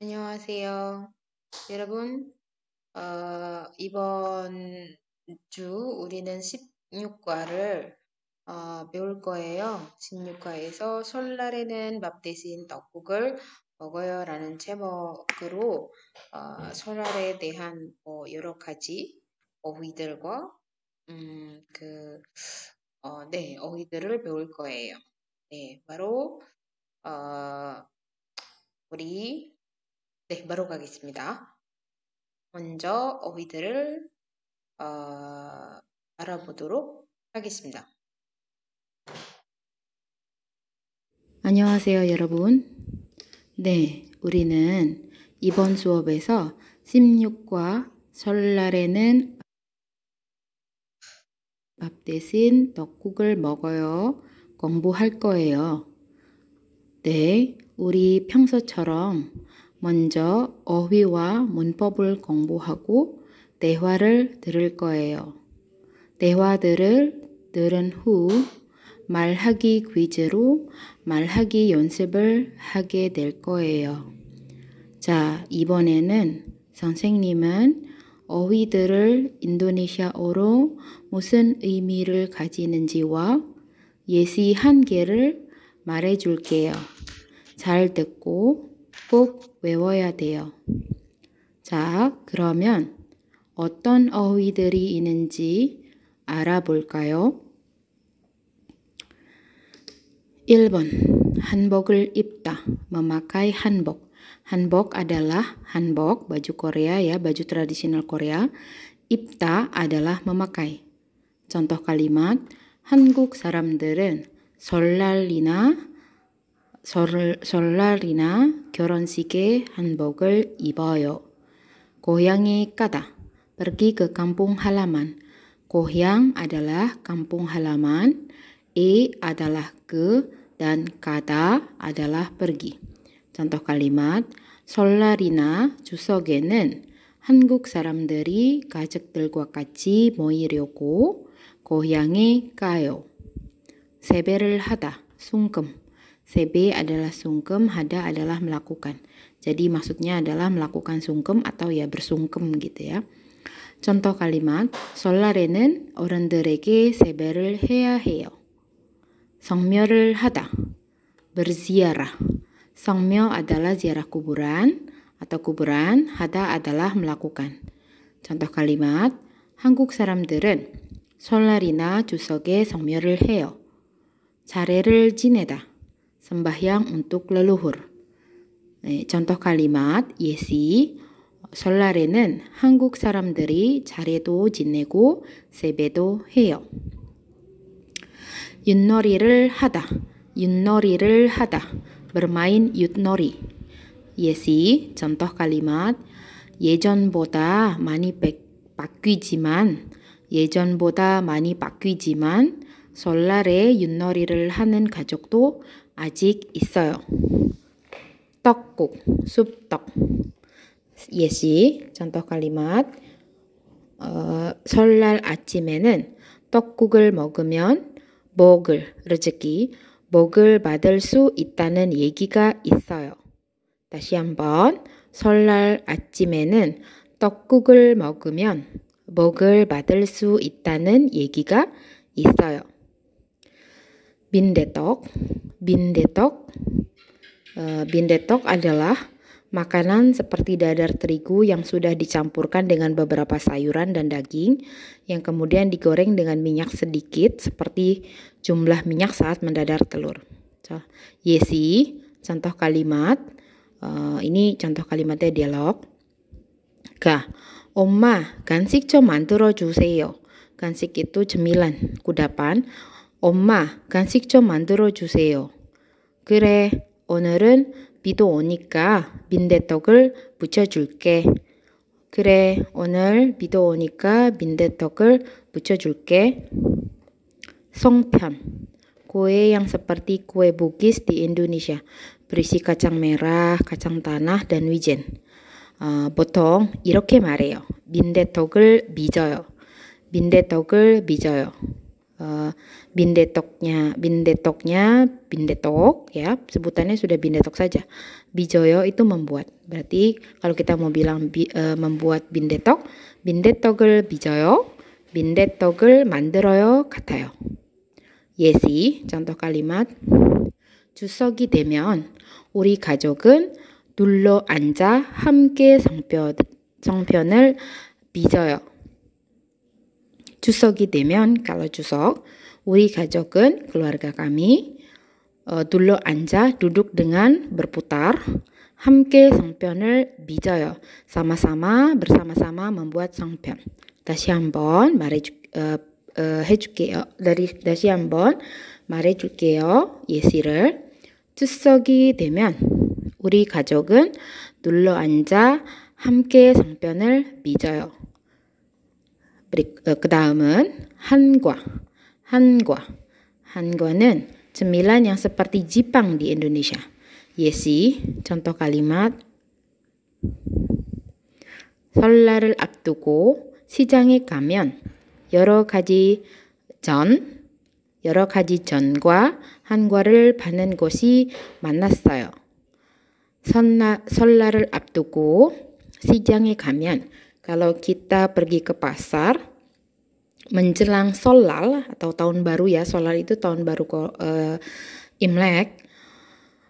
안녕하세요. 여러분, 어, 이번 주 우리는 16과를 어, 배울 거예요. 16과에서 설날에는 밥 대신 떡국을 먹어요 라는 제목으로 어, 네. 설날에 대한 뭐 여러 가지 어휘들과 음, 그, 어, 네, 어휘들을 배울 거예요. 네, 바로 어, 우리 네, 바로 가겠습니다. 먼저 어휘들을 어, 알아보도록 하겠습니다. 안녕하세요, 여러분. 네, 우리는 이번 수업에서 1 6과 설날에는 밥 대신 떡국을 먹어요. 공부할 거예요. 네, 우리 평소처럼 먼저 어휘와 문법을 공부하고 대화를 들을 거예요. 대화들을 들은 후 말하기 퀴즈로 말하기 연습을 하게 될 거예요. 자, 이번에는 선생님은 어휘들을 인도네시아어로 무슨 의미를 가지는지와 예시 한 개를 말해 줄게요. 잘 듣고 꼭 외워야 돼요. 자, 그러면 어떤 어휘들이 있는지 알아볼까요? 1번. 한복을 입다. memakai 한복. 한복 adalah 한복, baju Korea ya, baju tradisional Korea. 입다 adalah memakai. Contoh kalimat, 한국 사람들은 설날이나 절, 절날이나 결혼식에 한복을 입어요. 고향이 까다. Pergi ke kampung halaman. Goyang adalah kampung halaman. E adalah ke dan kata adalah pergi. Contoh kalimat 설날이나 추석에는 한국 사람들이 가족들과 같이 모이려고 고향에 가요. 세배를 하다. 송금. CB adalah sungkem, hada adalah melakukan. Jadi maksudnya adalah melakukan sungkem atau ya bersungkem gitu ya. Contoh kalimat, 솔라레는 어른들에게 세배를 해야 해요. 성묘를 하다, berziarah. 성묘 adalah ziarah kuburan atau kuburan, hada adalah melakukan. Contoh kalimat, 한국 사람들은 솔라리나 주석에 성묘를 해요. 자례를 지내다. sembahyang untuk leluhur. Eh, contoh kalimat 예시 설날에는 한국 사람들이 자례도 지내고 세배도 해요. 윷놀이를 하다. 윷놀이를 하다. bermain 윷놀이. 예시 contoh kalimat 예전보다 많이 바뀌지만 예전보다 많이 바뀌지만 설날에 윷놀이를 하는 가족도 아직 있어요. 떡국, 숲떡. 예시, 전떡 갈리맛 어, 설날 아침에는 떡국을 먹으면 목을, 르즈기, 목을 받을 수 있다는 얘기가 있어요. 다시 한번 설날 아침에는 떡국을 먹으면 목을 받을 수 있다는 얘기가 있어요. bin detok. Bin detok, eh, bin detok adalah makanan seperti dadar terigu yang sudah dicampurkan dengan beberapa sayuran dan daging yang kemudian digoreng dengan minyak sedikit seperti jumlah minyak saat mendadar telur. yesi, contoh kalimat. Eh, ini contoh kalimatnya dialog. Ga, Oma, gansik coman turo juseyo. Gansik itu cemilan, kudapan. 엄마, 간식 좀 만들어 주세요. 그래, 오늘은 비도 오니까 민대떡을 부쳐줄게 그래, 오늘 비도 오니까 민대떡을 부쳐줄게 송편 Kue yang seperti kue bugis di Indonesia berisi kacang merah, kacang tanah, dan wijen. 어, 보통 이렇게 말해요. 민대떡을 빚어요. 민대떡을 빚어요. uh, bindetoknya bindetoknya bindetok ya sebutannya sudah bindetok saja bijoyo itu membuat berarti kalau kita mau bilang bi, uh, membuat bindetok bindetok을 bijoyo bindetok을 만들어요 같아요 예시 contoh kalimat 주석이 되면 우리 가족은 눌러 앉아 함께 성편, 성편을 빚어요. 주석이 되면 kalau 주석 우리 가족은 keluarga kami 어, 둘러 앉아 duduk dengan berputar 함께 성편을 빚어요. sama-sama bersama-sama membuat 성편. 다시 한번 말해 주, 어, 어, 해줄게요. 다시, 다시 한번 말해줄게요. 예시를 추석이 되면 우리 가족은 눌러 앉아 함께 성편을 빚어요. 어, 그 다음은 한과, 한과. 한과는 cemilan yang seperti Jipang di Indonesia. Yesi, contoh kalimat. 설날을 앞두고 시장에 가면 여러 가지 전, 여러 가지 전과 한과를 파는 곳이 만났어요. 설날, 설날을 앞두고 시장에 가면 kalau kita pergi ke pasar menjelang solal atau tahun baru ya solal itu tahun baru uh, Imlek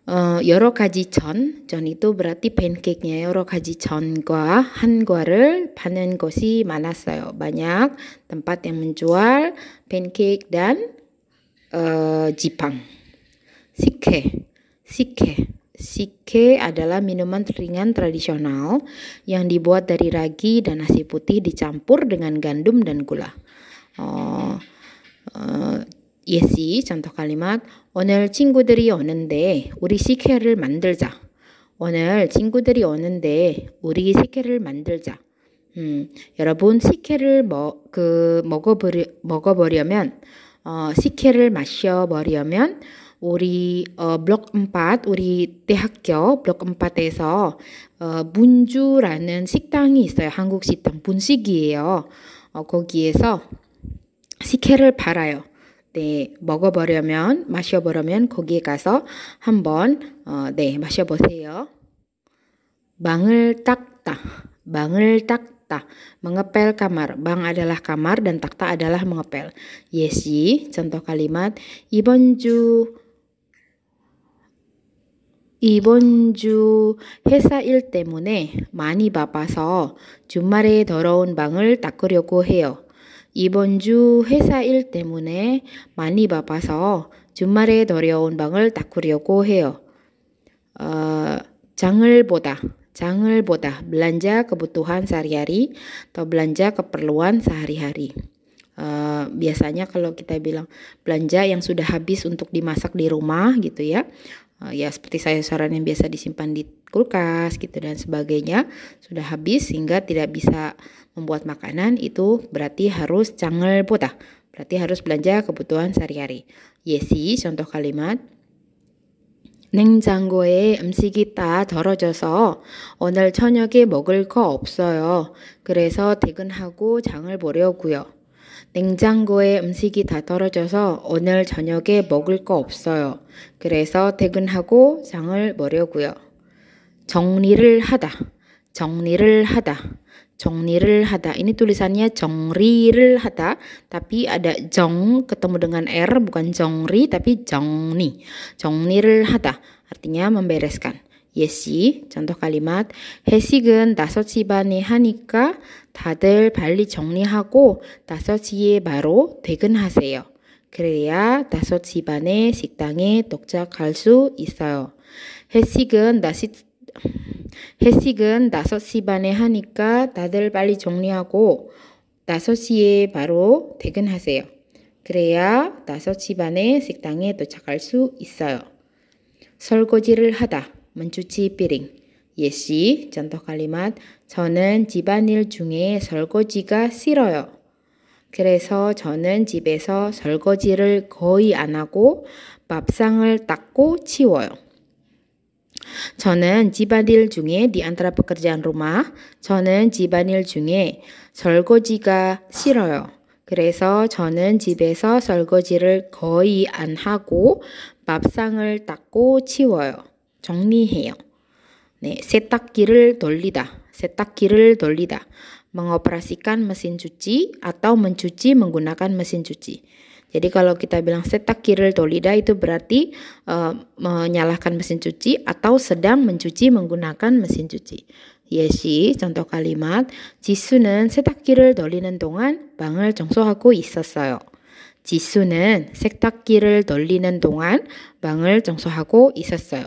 uh, yoro kaji 전, 전 itu berarti pancake nya yoro kaji gua han 가지 전과 한과를 파는 곳이 sayo Banyak tempat yang menjual pancake dan uh, jipang. Sike, sike. Sike adalah minuman ringan tradisional yang dibuat dari ragi dan nasi putih dicampur dengan gandum dan gula. 어, 어, 예시 전터 칼리맛 오늘 친구들이 오는데 우리 식혜를 만들자. 오늘 친구들이 오는데 우리 식혜를 만들자. 음, 여러분 식혜를 뭐, 그 먹어버리, 먹어버려면 어, 식혜를 마셔버리려면 우리 어, 블록 4, 우리 대학교 블록 4에서 어, 문주라는 식당이 있어요. 한국 식당 분식이에요. 어, 거기에서 식혜를 팔아요. 네, 먹어보려면 마셔보려면 거기에 가서 한번 어, 네 마셔보세요. 망을 닦다, 망을 닦 takta. Mengepel kamar. Bang adalah kamar dan takta adalah mengepel. Yesi, contoh kalimat. Ibon ju 이번 주 회사 일 때문에 많이 바빠서 주말에 더러운 방을 닦으려고 해요. 이번 주 회사 일 때문에 많이 바빠서 주말에 더러운 방을 닦으려고 해요. 어, 장을 보다, 장을 보다, belanja kebutuhan sehari-hari atau belanja keperluan sehari-hari. Uh, biasanya kalau kita bilang belanja yang sudah habis untuk dimasak di rumah gitu ya Eh, ya seperti sayur-sayuran yang biasa disimpan di kulkas gitu dan sebagainya sudah habis sehingga tidak bisa membuat makanan itu berarti harus cangel putah berarti harus belanja kebutuhan sehari-hari yesi iya contoh kalimat Neng 냉장고에 음식이 다 onel 오늘 저녁에 먹을 거 없어요. 그래서 퇴근하고 장을 보려고요. 냉장고에 음식이 다 떨어져서 오늘 저녁에 먹을 거 없어요. 그래서 퇴근하고 장을 보려고요. 정리를 하다. 정리를 하다. 정리를 하다. Ini tulisannya 정리를 하다. Tapi ada jong ketemu dengan r bukan 정리 tapi 정리. 정리를 하다. Artinya membereskan. 예시 전도 칼리맛 회식은 다시 반에 하니까 다들 빨리 정리하고 다 시에 바로 퇴근하세요. 그래야 다시 반에 식당에 도착할 수 있어요. 회식은 다시 회식은 다섯 시 반에 하니까 다들 빨리 정리하고 다섯 시에 바로 퇴근하세요. 그래야 다섯 시 반에 식당에 도착할 수 있어요. 설거지를 하다. mencuci piring. 예시 c o n t o 저는 집안일 중에 설거지가 싫어요. 그래서 저는 집에서 설거지를 거의 안 하고 밥상을 닦고 치워요. 저는 집안일 중에 di a n pekerjaan rumah 저는 집안일 중에 설거지가 싫어요. 그래서 저는 집에서 설거지를 거의 안 하고 밥상을 닦고 치워요. 정리해요. 네, 세탁기를 돌리다. 세탁기를 돌리다. mengoperasikan mesin cuci atau mencuci menggunakan mesin cuci. Jadi kalau kita bilang setak kiril tolida itu berarti e, menyalakan mesin cuci atau sedang mencuci menggunakan mesin cuci. 예시 contoh kalimat 지수는 세탁기를 돌리는 동안 방을 청소하고 있었어요. 지수는 세탁기를 돌리는 동안 방을 청소하고 있었어요.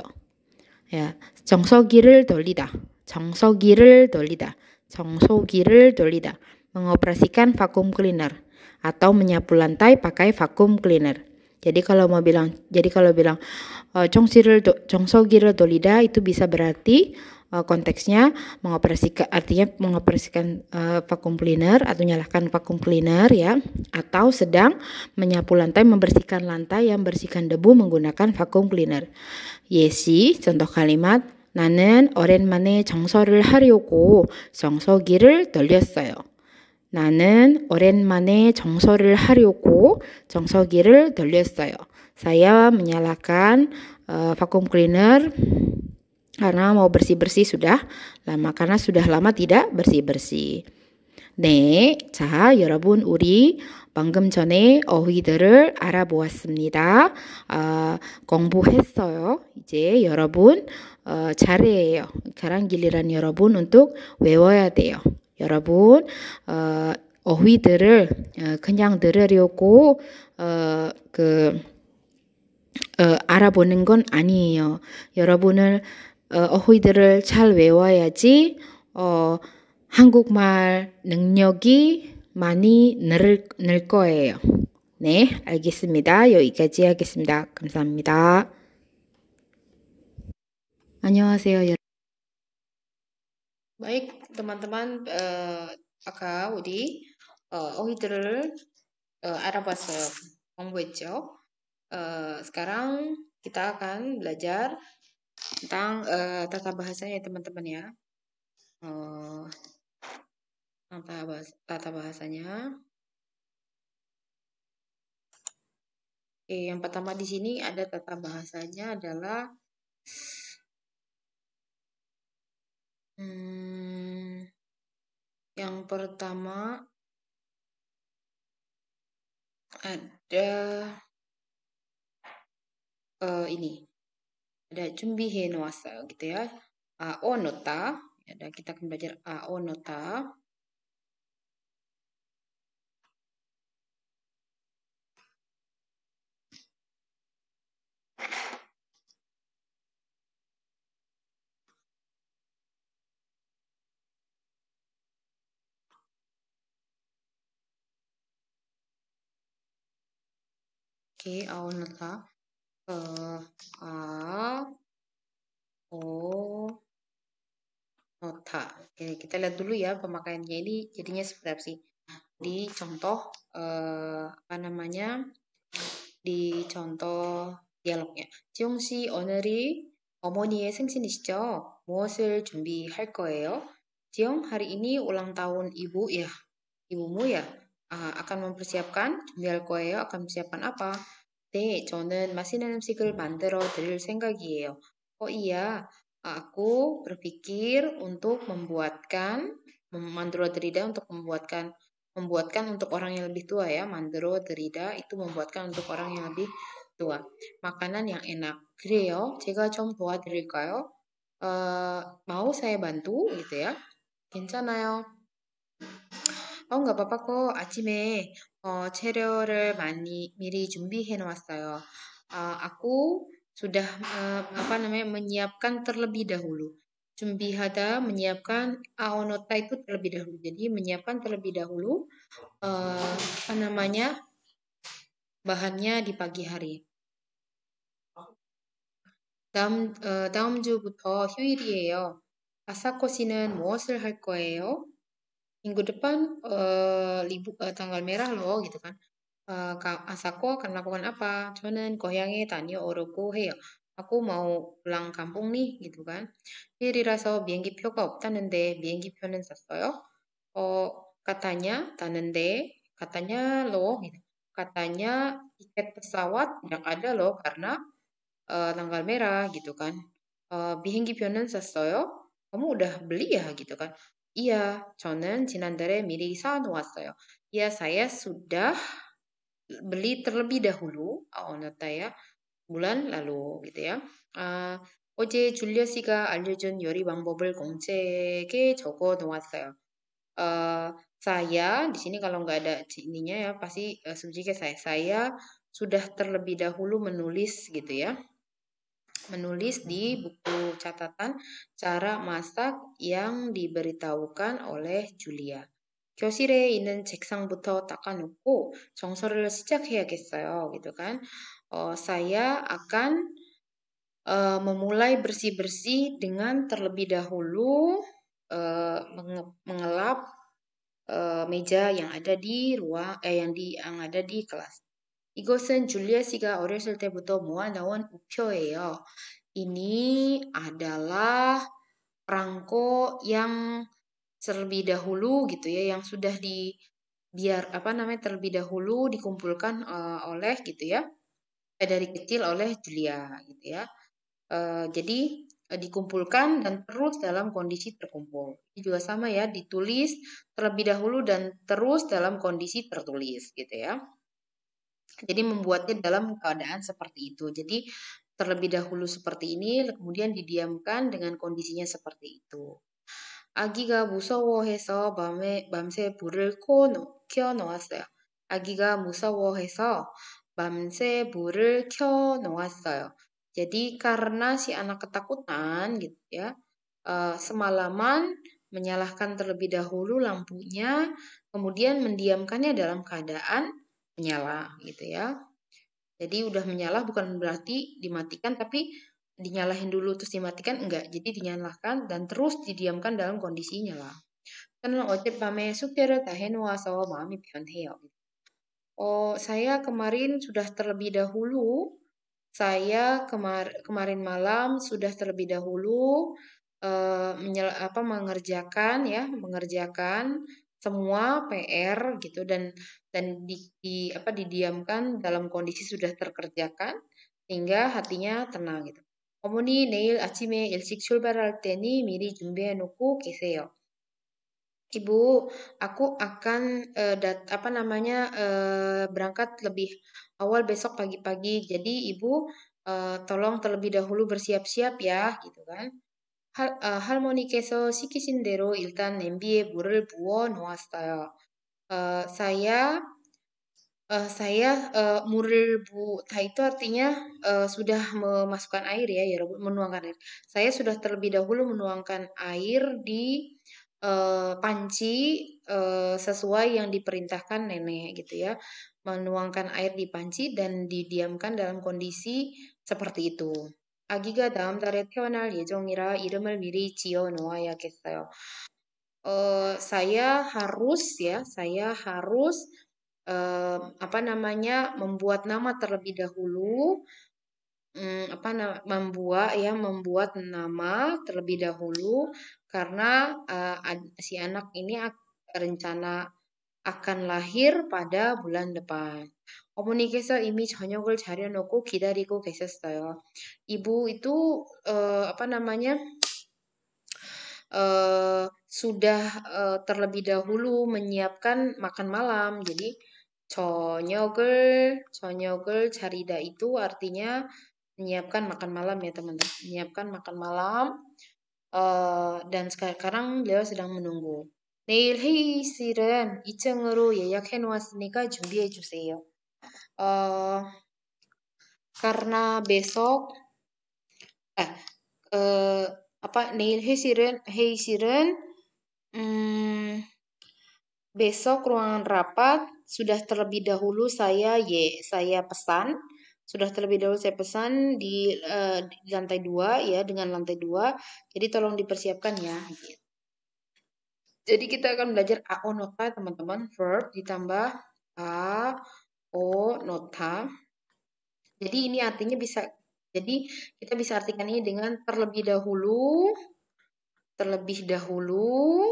야, 정서기를 돌리다. 정서기를 돌리다. 정소기를 돌리다. Mengoperasikan vakum cleaner atau menyapu lantai pakai vakum cleaner. Jadi kalau mau bilang, jadi kalau bilang e, congsiril congsogiril dolida itu bisa berarti e, konteksnya mengoperasikan artinya mengoperasikan uh, vakum cleaner atau nyalakan vakum cleaner ya atau sedang menyapu lantai membersihkan lantai yang bersihkan debu menggunakan vakum cleaner. 예시 전도 칼리맛 나는 오랜만에 정서를 하려고 정서기를 돌렸어요. 나는 오랜만에 정서를 하려고 정서기를 돌렸어요. Saya menyalakan uh, vacuum cleaner karena mau bersih-bersih sudah lama karena sudah lama tidak bersih-bersih. Ne, cah, yorabun uri. 방금 전에 어휘들을 알아보았습니다. 아, 공부했어요. 이제 여러분 어, 잘해요. 가랑길이란 여러분 운동 외워야 돼요. 여러분 어, 어휘들을 어, 그냥 들으려고 어, 그 어, 알아보는 건 아니에요. 여러분을 어, 어휘들을 잘 외워야지 어, 한국말 능력이 많이 늘, 늘 거예요. 네, 알겠습니다. 여기까지 하겠습니다. 감사합니다. 안녕하세요. 여러분. Baik, teman-teman uh, eh, aka udi, uh, eh, itu, uh, eh, bahasa 공부했죠. Uh, ya. sekarang kita akan belajar tentang uh, tata bahasanya teman-teman ya. Uh, tata, bahas tata bahasanya. Oke, yang pertama di sini ada tata bahasanya adalah hmm, yang pertama ada uh, ini ada jumbi nuasa gitu ya. a o nota, ada ya kita akan belajar o nota. okay, awalnya نطلع ف a o nota. Oke, kita lihat dulu ya pemakaiannya ini jadinya seperti apa sih? Di contoh eh, apa namanya? Di contoh dialognya. 지용 씨 오늘이 어머니의 생신이시죠? 무엇을 준비할 거예요? 지용 hari ini ulang tahun ibu ya. Ibumu ya uh, akan mempersiapkan 준비할 거예요. akan mempersiapkan apa? 네, 저는 맛있는 음식을 만들어 드릴 생각이에요. Oh iya, aku berpikir untuk membuatkan mandro derida untuk membuatkan membuatkan untuk orang yang lebih tua ya mandro derida itu membuatkan untuk orang yang lebih tua makanan yang enak 그래요 제가 좀 도와드릴까요 uh, mau saya bantu gitu ya 괜찮아요 어, nggak apa-apa kok. 아침에 어, 재료를 많이 미리 준비해 놓았어요. 어, aku sudah eh, apa namanya menyiapkan terlebih dahulu. jumbi hada menyiapkan aonota itu terlebih dahulu. Jadi menyiapkan terlebih dahulu eh, apa namanya bahannya di pagi hari. 다음, 어, 다음 주부터 휴일이에요. 아사코 씨는 무엇을 할 거예요? minggu depan uh, eh, libu uh, eh, tanggal merah loh gitu kan uh, Asako akan melakukan apa cuman koyange tanya oroku heyo aku mau pulang kampung nih gitu kan rasa 일이라서 비행기표가 없다는데 비행기표는 sasoyo oh katanya tanende katanya loh gitu katanya tiket pesawat yang ada loh karena uh, tanggal merah gitu kan uh, 비행기표는 sasoyo kamu udah beli ya gitu kan Iya, 저는 지난달에 미리 사 놓았어요. Ya, saya sudah beli terlebih dahulu, 어느때 ya, bulan lalu gitu ya. Uh, 어제 줄리아 씨가 알려준 요리 방법을 공책에 적어 놓았어요. Uh, saya di sini kalau nggak ada ininya ya pasti uh, subjeknya saya. Saya sudah terlebih dahulu menulis gitu ya. Menulis di buku catatan cara masak yang diberitahukan oleh Julia. 교실에 있는 책상부터 닦아놓고 정서를 시작해야겠어요. gitu kan. Uh, saya akan uh, memulai bersih-bersih dengan terlebih dahulu uh, menge mengelap uh, meja yang ada di ruang eh yang di yang ada di kelas. 이것은 줄리아 씨가 어렸을 때부터 모아 나온 우표예요. Ini adalah perangko yang terlebih dahulu gitu ya, yang sudah di biar apa namanya terlebih dahulu dikumpulkan uh, oleh gitu ya eh, dari kecil oleh Julia gitu ya. Uh, jadi dikumpulkan dan terus dalam kondisi terkumpul. Ini juga sama ya, ditulis terlebih dahulu dan terus dalam kondisi tertulis gitu ya. Jadi membuatnya dalam keadaan seperti itu. Jadi terlebih dahulu seperti ini, kemudian didiamkan dengan kondisinya seperti itu. 아기가 무서워해서 밤에 밤새 불을 켜놓, 켜놓았어요. 아기가 무서워해서 밤새 불을 켜놓았어요. Jadi karena si anak ketakutan gitu ya, e, semalaman menyalahkan terlebih dahulu lampunya, kemudian mendiamkannya dalam keadaan menyala gitu ya. Jadi udah menyala bukan berarti dimatikan tapi dinyalahin dulu terus dimatikan enggak. Jadi dinyalakan dan terus didiamkan dalam kondisi nyala. Karena ojek pame supir tahen wasawa mami heo. Ya. Oh, saya kemarin sudah terlebih dahulu saya kemar kemarin malam sudah terlebih dahulu uh, apa mengerjakan ya, mengerjakan semua PR gitu dan dan di, di apa didiamkan dalam kondisi sudah terkerjakan sehingga hatinya tenang gitu. Omoni neil acime ilsik sulbaral teni miri 준비해 keseo. Ibu, aku akan uh, dat, apa namanya uh, berangkat lebih awal besok pagi-pagi. Jadi ibu uh, tolong terlebih dahulu bersiap-siap ya, gitu kan. 할, 어, 할머니께서 시키신 대로 일단 냄비에 물을 부어 놓았어요. Eh, saya uh, saya uh, eh, muril bu itu artinya uh, sudah memasukkan air ya ya menuangkan air. Saya sudah terlebih dahulu menuangkan air di uh, panci uh, sesuai yang diperintahkan nenek gitu ya. Menuangkan air di panci dan didiamkan dalam kondisi seperti itu. 아기가 다음 달에 태어날 예정이라 이름을 미리 지어 놓아야겠어요. Eh, saya harus ya saya harus eh, apa namanya membuat nama terlebih dahulu hmm, apa membuat ya membuat nama terlebih dahulu karena eh, si anak ini rencana akan lahir pada bulan depan. 어머니께서 이미 저녁을 차려놓고 기다리고 계셨어요. ibu itu uh, apa namanya Eh, sudah uh, terlebih dahulu menyiapkan makan malam. Jadi 저녁을 저녁을 charida itu artinya menyiapkan makan malam ya teman-teman. Menyiapkan makan malam uh, dan sekarang beliau sedang menunggu. 내일 회의실은 2 ya 예약해 놓았으니까 준비해 주세요. seyo karena besok eh uh, apa Nail hey Siren hey Siren hmm, besok ruangan rapat sudah terlebih dahulu saya Y saya pesan sudah terlebih dahulu saya pesan di, uh, di lantai dua ya dengan lantai dua jadi tolong dipersiapkan ya gitu. jadi kita akan belajar a o nota teman-teman verb ditambah A O nota jadi ini artinya bisa jadi kita bisa artikan ini dengan terlebih dahulu, terlebih dahulu.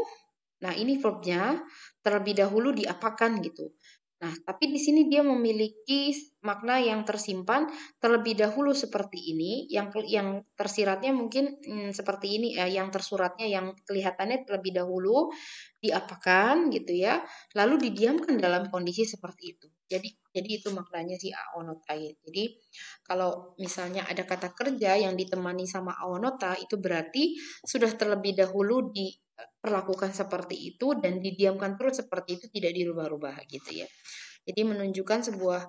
Nah ini verbnya terlebih dahulu diapakan gitu. Nah tapi di sini dia memiliki makna yang tersimpan terlebih dahulu seperti ini, yang yang tersiratnya mungkin hmm, seperti ini, eh, yang tersuratnya yang kelihatannya terlebih dahulu diapakan gitu ya, lalu didiamkan dalam kondisi seperti itu. Jadi jadi itu maknanya si aonota ya. Jadi kalau misalnya ada kata kerja yang ditemani sama aonota itu berarti sudah terlebih dahulu diperlakukan seperti itu dan didiamkan terus seperti itu tidak dirubah-rubah gitu ya. Jadi menunjukkan sebuah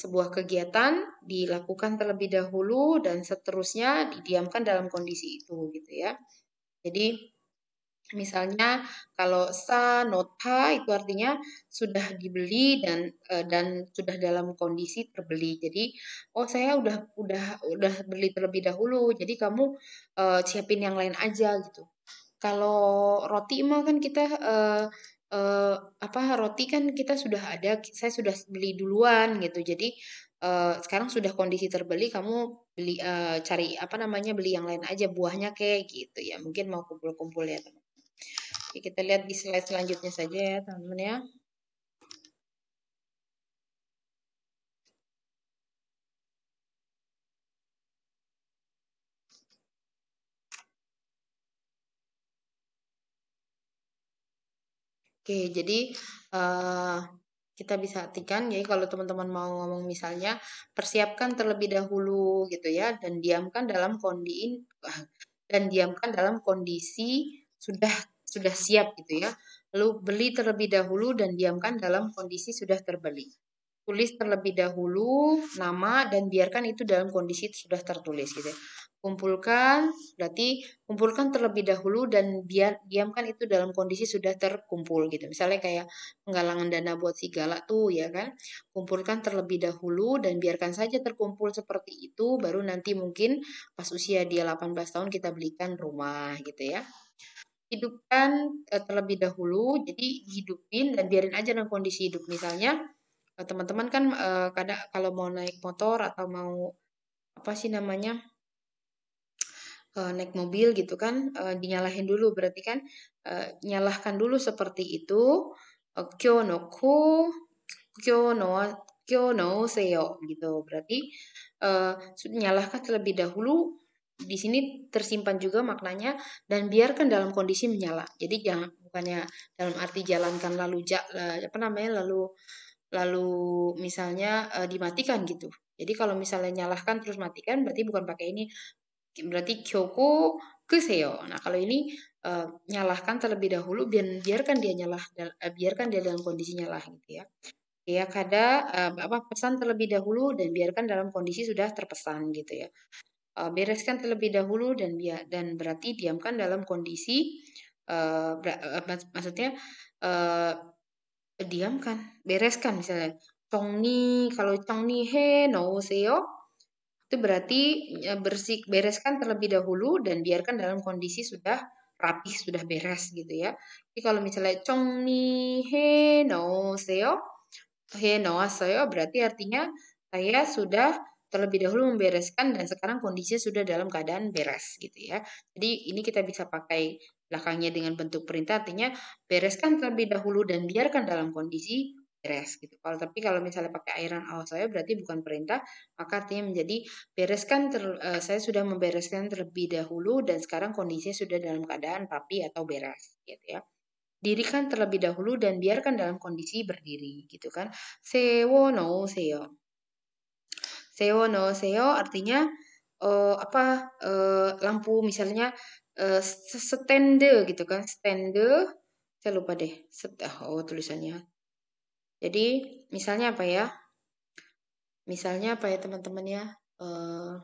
sebuah kegiatan dilakukan terlebih dahulu dan seterusnya didiamkan dalam kondisi itu gitu ya. Jadi Misalnya kalau sa nota itu artinya sudah dibeli dan e, dan sudah dalam kondisi terbeli. Jadi oh saya udah udah udah beli terlebih dahulu. Jadi kamu uh, siapin yang lain aja gitu. Kalau roti mah kan kita uh, uh, apa roti kan kita sudah ada. Saya sudah beli duluan gitu. Jadi uh, sekarang sudah kondisi terbeli kamu beli uh, cari apa namanya beli yang lain aja buahnya kayak gitu ya. Mungkin mau kumpul-kumpul ya teman. Oke, ya, kita lihat di slide selanjutnya saja ya, teman-teman ya. Oke, jadi uh, kita bisa artikan, ya kalau teman-teman mau ngomong misalnya, persiapkan terlebih dahulu gitu ya, dan diamkan dalam kondisi dan diamkan dalam kondisi sudah sudah siap gitu ya. Lalu beli terlebih dahulu dan diamkan dalam kondisi sudah terbeli. Tulis terlebih dahulu nama dan biarkan itu dalam kondisi sudah tertulis gitu. Ya. Kumpulkan berarti kumpulkan terlebih dahulu dan biar diamkan itu dalam kondisi sudah terkumpul gitu. Misalnya kayak penggalangan dana buat si galak tuh ya kan. Kumpulkan terlebih dahulu dan biarkan saja terkumpul seperti itu baru nanti mungkin pas usia dia 18 tahun kita belikan rumah gitu ya hidupkan uh, terlebih dahulu jadi hidupin dan biarin aja dalam kondisi hidup misalnya eh, teman-teman kan uh, eh, kadang kalau mau naik motor atau mau apa sih namanya naik mobil gitu kan dinyalahin dulu berarti kan nyalahkan dulu seperti itu kyo no ku kyo no kyo no seyo gitu berarti nyalahkan terlebih dahulu di sini tersimpan juga maknanya dan biarkan dalam kondisi menyala. Jadi jangan bukannya dalam arti jalankan lalu ja, eh, apa namanya lalu lalu misalnya e, dimatikan gitu. Jadi kalau misalnya nyalahkan terus matikan berarti bukan pakai ini berarti kyoko keseo. Nah, kalau ini e, nyalahkan terlebih dahulu biar biarkan dia nyalah biarkan dia dalam kondisi nyala gitu ya. Ya, kada e, apa pesan terlebih dahulu dan biarkan dalam kondisi sudah terpesan gitu ya. Eh, bereskan terlebih dahulu dan dia dan berarti diamkan dalam kondisi uh, eh, eh, mak maksudnya uh, diamkan, bereskan misalnya congni kalau congni he no seo itu berarti bersih bereskan terlebih dahulu dan biarkan dalam kondisi sudah rapih sudah beres gitu ya. Jadi kalau misalnya congni he no seo he no seo berarti artinya saya sudah terlebih dahulu membereskan dan sekarang kondisinya sudah dalam keadaan beres gitu ya. Jadi ini kita bisa pakai belakangnya dengan bentuk perintah artinya bereskan terlebih dahulu dan biarkan dalam kondisi beres gitu. Kalau tapi kalau misalnya pakai airan awal saya berarti bukan perintah, maka artinya menjadi bereskan ter, uh, saya sudah membereskan terlebih dahulu dan sekarang kondisinya sudah dalam keadaan rapi atau beres gitu ya. Dirikan terlebih dahulu dan biarkan dalam kondisi berdiri gitu kan. Sewo no seyo Seo no seo artinya uh, apa uh, lampu misalnya uh, eh, stende gitu kan stende saya lupa deh Set, oh tulisannya jadi misalnya apa ya misalnya apa ya teman-teman ya uh,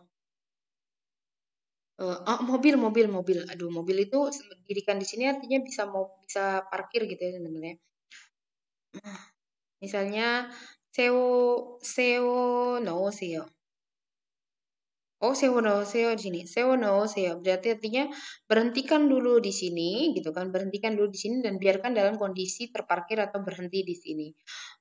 uh, oh mobil mobil mobil aduh mobil itu dirikan di sini artinya bisa mau bisa parkir gitu ya teman-teman ya misalnya 세워 세워 넣으세요. Oh, sewa sewa 지니, seo. Sewa berarti artinya berhentikan dulu di sini, gitu kan? Berhentikan dulu di sini dan biarkan dalam kondisi terparkir atau berhenti di sini.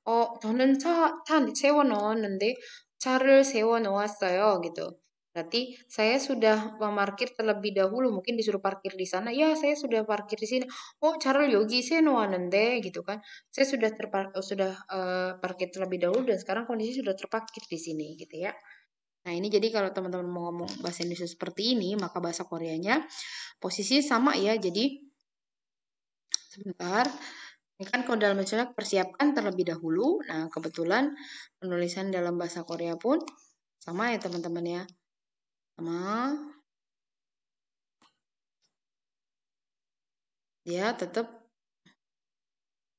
Oh, 저는 차, 차 세워 넣었는데 차를 세워 놓았어요, gitu. Berarti saya sudah memarkir terlebih dahulu, mungkin disuruh parkir di sana. Ya, saya sudah parkir di sini. Oh, Charles Yogi, saya anende, gitu kan. Saya sudah terpar sudah uh, parkir terlebih dahulu dan sekarang kondisi sudah terparkir di sini gitu ya. Nah, ini jadi kalau teman-teman mau ngomong bahasa Indonesia seperti ini, maka bahasa Koreanya posisi sama ya. Jadi, sebentar. Ini kan kalau dalam bahasa persiapkan terlebih dahulu. Nah, kebetulan penulisan dalam bahasa Korea pun sama ya teman-teman ya sama dia tetap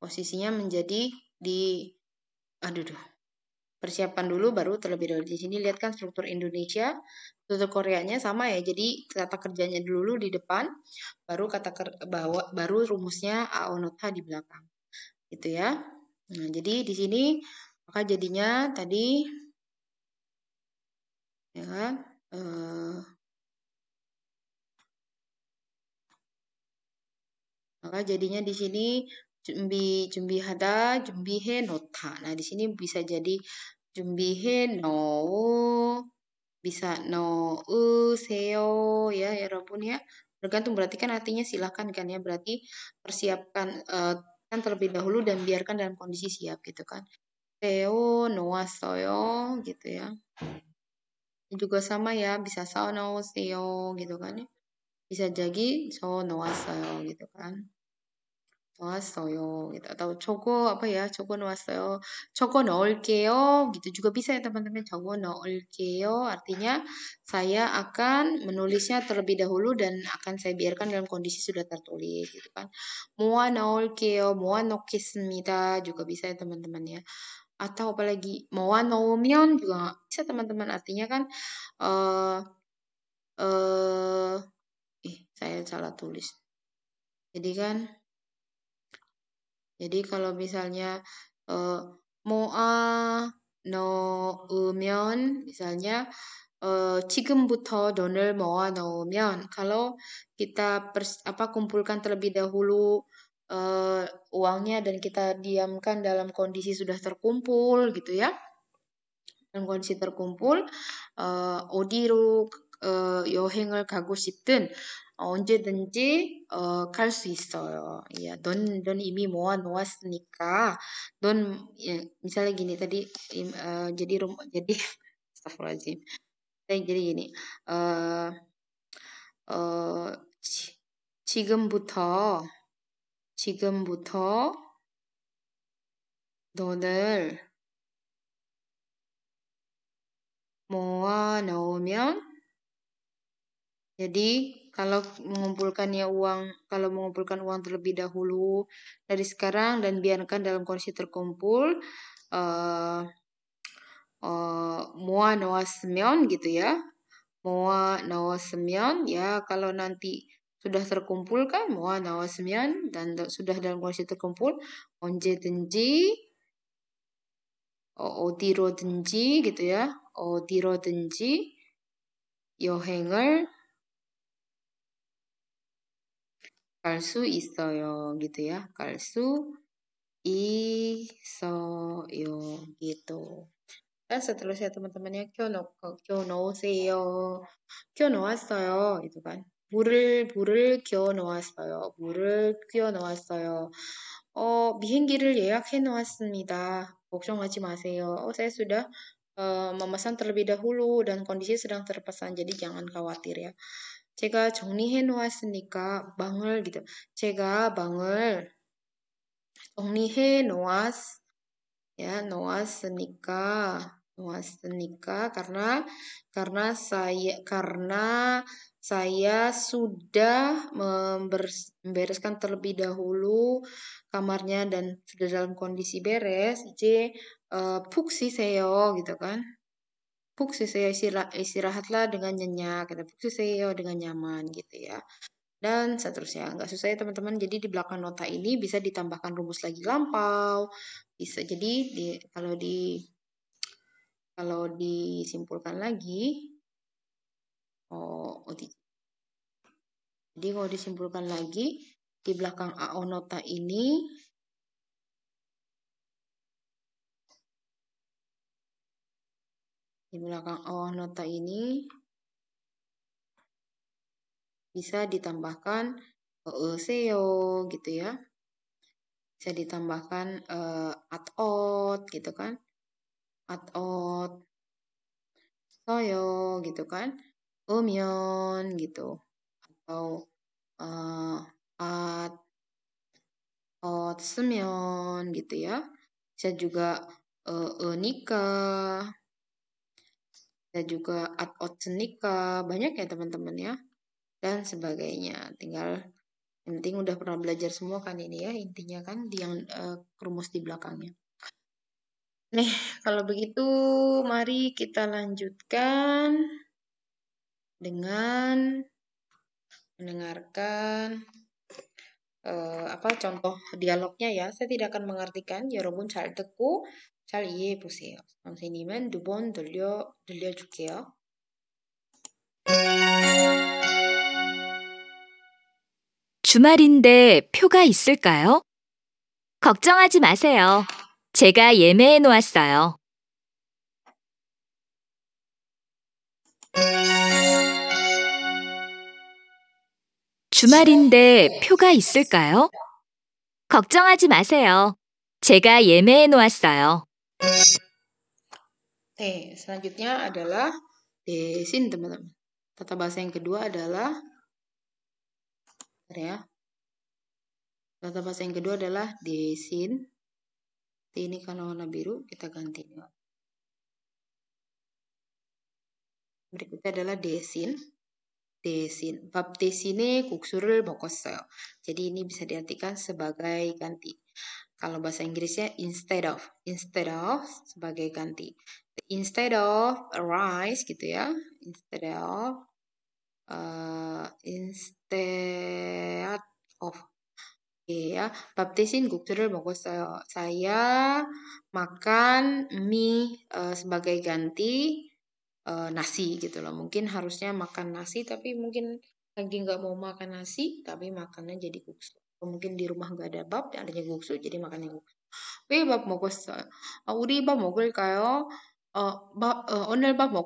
posisinya menjadi di aduh duh. Persiapan dulu baru terlebih dahulu di sini lihat kan struktur Indonesia, struktur Koreanya sama ya. Jadi kata kerjanya dulu di depan, baru kata ker, bawa baru rumusnya aonotha di belakang. Gitu ya. Nah, jadi di sini maka jadinya tadi ya kan, uh, maka jadinya di sini jumbi jumbi hada jumbi he nota nah di sini bisa jadi jumbi he no bisa no u seo ya ya Rabun ya bergantung berarti kan artinya silahkan kan ya berarti persiapkan uh, kan terlebih dahulu dan biarkan dalam kondisi siap gitu kan Teo Noah Soyo gitu ya juga sama ya bisa sono seo gitu kan ya. bisa jadi sono 왔어요 gitu kan 왔어요 gitu atau coko apa ya 저거 coko no olkeo gitu juga bisa ya teman-teman no olkeo artinya saya akan menulisnya terlebih dahulu dan akan saya biarkan dalam kondisi sudah tertulis gitu kan olkeo 넣을게요 no kismita juga bisa ya teman-teman ya atau apalagi mau million juga gak bisa teman-teman artinya kan eh uh, uh, eh saya salah tulis jadi kan jadi kalau misalnya uh, eh, Moa umion misalnya eh uh, 지금부터 돈을 모아 놓으면 kalau kita pers, apa kumpulkan terlebih dahulu uh, uangnya dan kita diamkan dalam kondisi sudah terkumpul gitu ya dalam kondisi terkumpul uh, 어디로 uh, 여행을 가고 싶든 언제든지 어, 갈수 있어요. Ya, don don 이미 모아 놓았으니까 don ya, misalnya gini tadi im, uh, jadi rum, jadi astagfirullahalazim. jadi gini. Uh, uh, 지금부터 지금부터 돈을 moa Jadi kalau mengumpulkannya uang, kalau mengumpulkan uang terlebih dahulu dari sekarang dan biarkan dalam kondisi terkumpul, mua eh, eh, moa noa semion gitu ya, moa noa semion ya kalau nanti sudah terkumpulkan mua nawasmian dan sudah dalam kondisi terkumpul onje tenji o tiro tenji gitu ya o tiro tenji hanger kalsu iso yo gitu ya kalsu iso yo gitu Dan seterusnya teman no ya, kyono, kyono oseyo, kyono wasoyo, gitu kan. 물을, 물을 끼워 놓았어요. 물을 끼워 놓았어요. 어, 비행기를 예약해 놓았습니다. 걱정하지 마세요. Oh, saya sudah uh, memesan terlebih dahulu dan kondisi sedang terpesan, jadi jangan khawatir ya. 제가 정리해 놓았으니까 방을 gitu. 제가 방을 정리해 놓았 ya 놓았으니까 놓았으니까 karena karena saya karena saya sudah membereskan terlebih dahulu kamarnya dan sudah dalam kondisi beres. Ice eh, uh, seyo gitu kan. Puksi seyo istirahatlah dengan nyenyak gitu. seyo dengan nyaman gitu ya. Dan seterusnya, nggak susah ya teman-teman. Jadi di belakang nota ini bisa ditambahkan rumus lagi lampau. Bisa jadi di, kalau di kalau disimpulkan lagi OOD. Oh, oh, Jadi kalau disimpulkan lagi, di belakang AO nota ini di belakang AO nota ini bisa ditambahkan OOCO eh, eh, gitu ya. Bisa ditambahkan uh, at out gitu kan. At out soyo gitu kan omion gitu atau uh, at semion gitu ya bisa juga uh, eh, saya e bisa juga at ot senika banyak ya teman-teman ya dan sebagainya tinggal penting udah pernah belajar semua kan ini ya intinya kan di yang uh, e, rumus di belakangnya Nih, kalau begitu mari kita lanjutkan dengan mendengarkan uh, apa contoh dialognya ya. saya tidak akan mengartikan. 여러분 잘 듣고 잘 이해해 보세요. 선생님은 두번 들려 들려줄게요. 주말인데 표가 있을까요? 걱정하지 마세요. 제가 예매해 놓았어요. 주말인데 표가 있을까요? 걱정하지 마세요. 제가 예매해 놓았어요. 네, selanjutnya adalah desin, teman-teman. Tata bahasa yang kedua adalah ya. Tata bahasa yang kedua adalah desin. Ini kalau warna biru kita ganti. Berikutnya adalah desin. Baptisin, Baptisine, kuksurul 국수를 Jadi ini bisa diartikan sebagai ganti. Kalau bahasa Inggrisnya instead of, instead of sebagai ganti. Instead of rice gitu ya, instead of uh, instead of Oke okay, ya, baptisin kuksurul 먹었어요. Saya makan mie uh, sebagai ganti e, nasi gitu loh mungkin harusnya makan nasi tapi mungkin lagi nggak mau makan nasi tapi makannya jadi guksu mungkin di rumah nggak ada bab yang adanya guksu jadi makannya guksu 왜 bab mau 아, kayo. bab, 먹을까요? onel bab mau 오늘 eh, eh, bab mau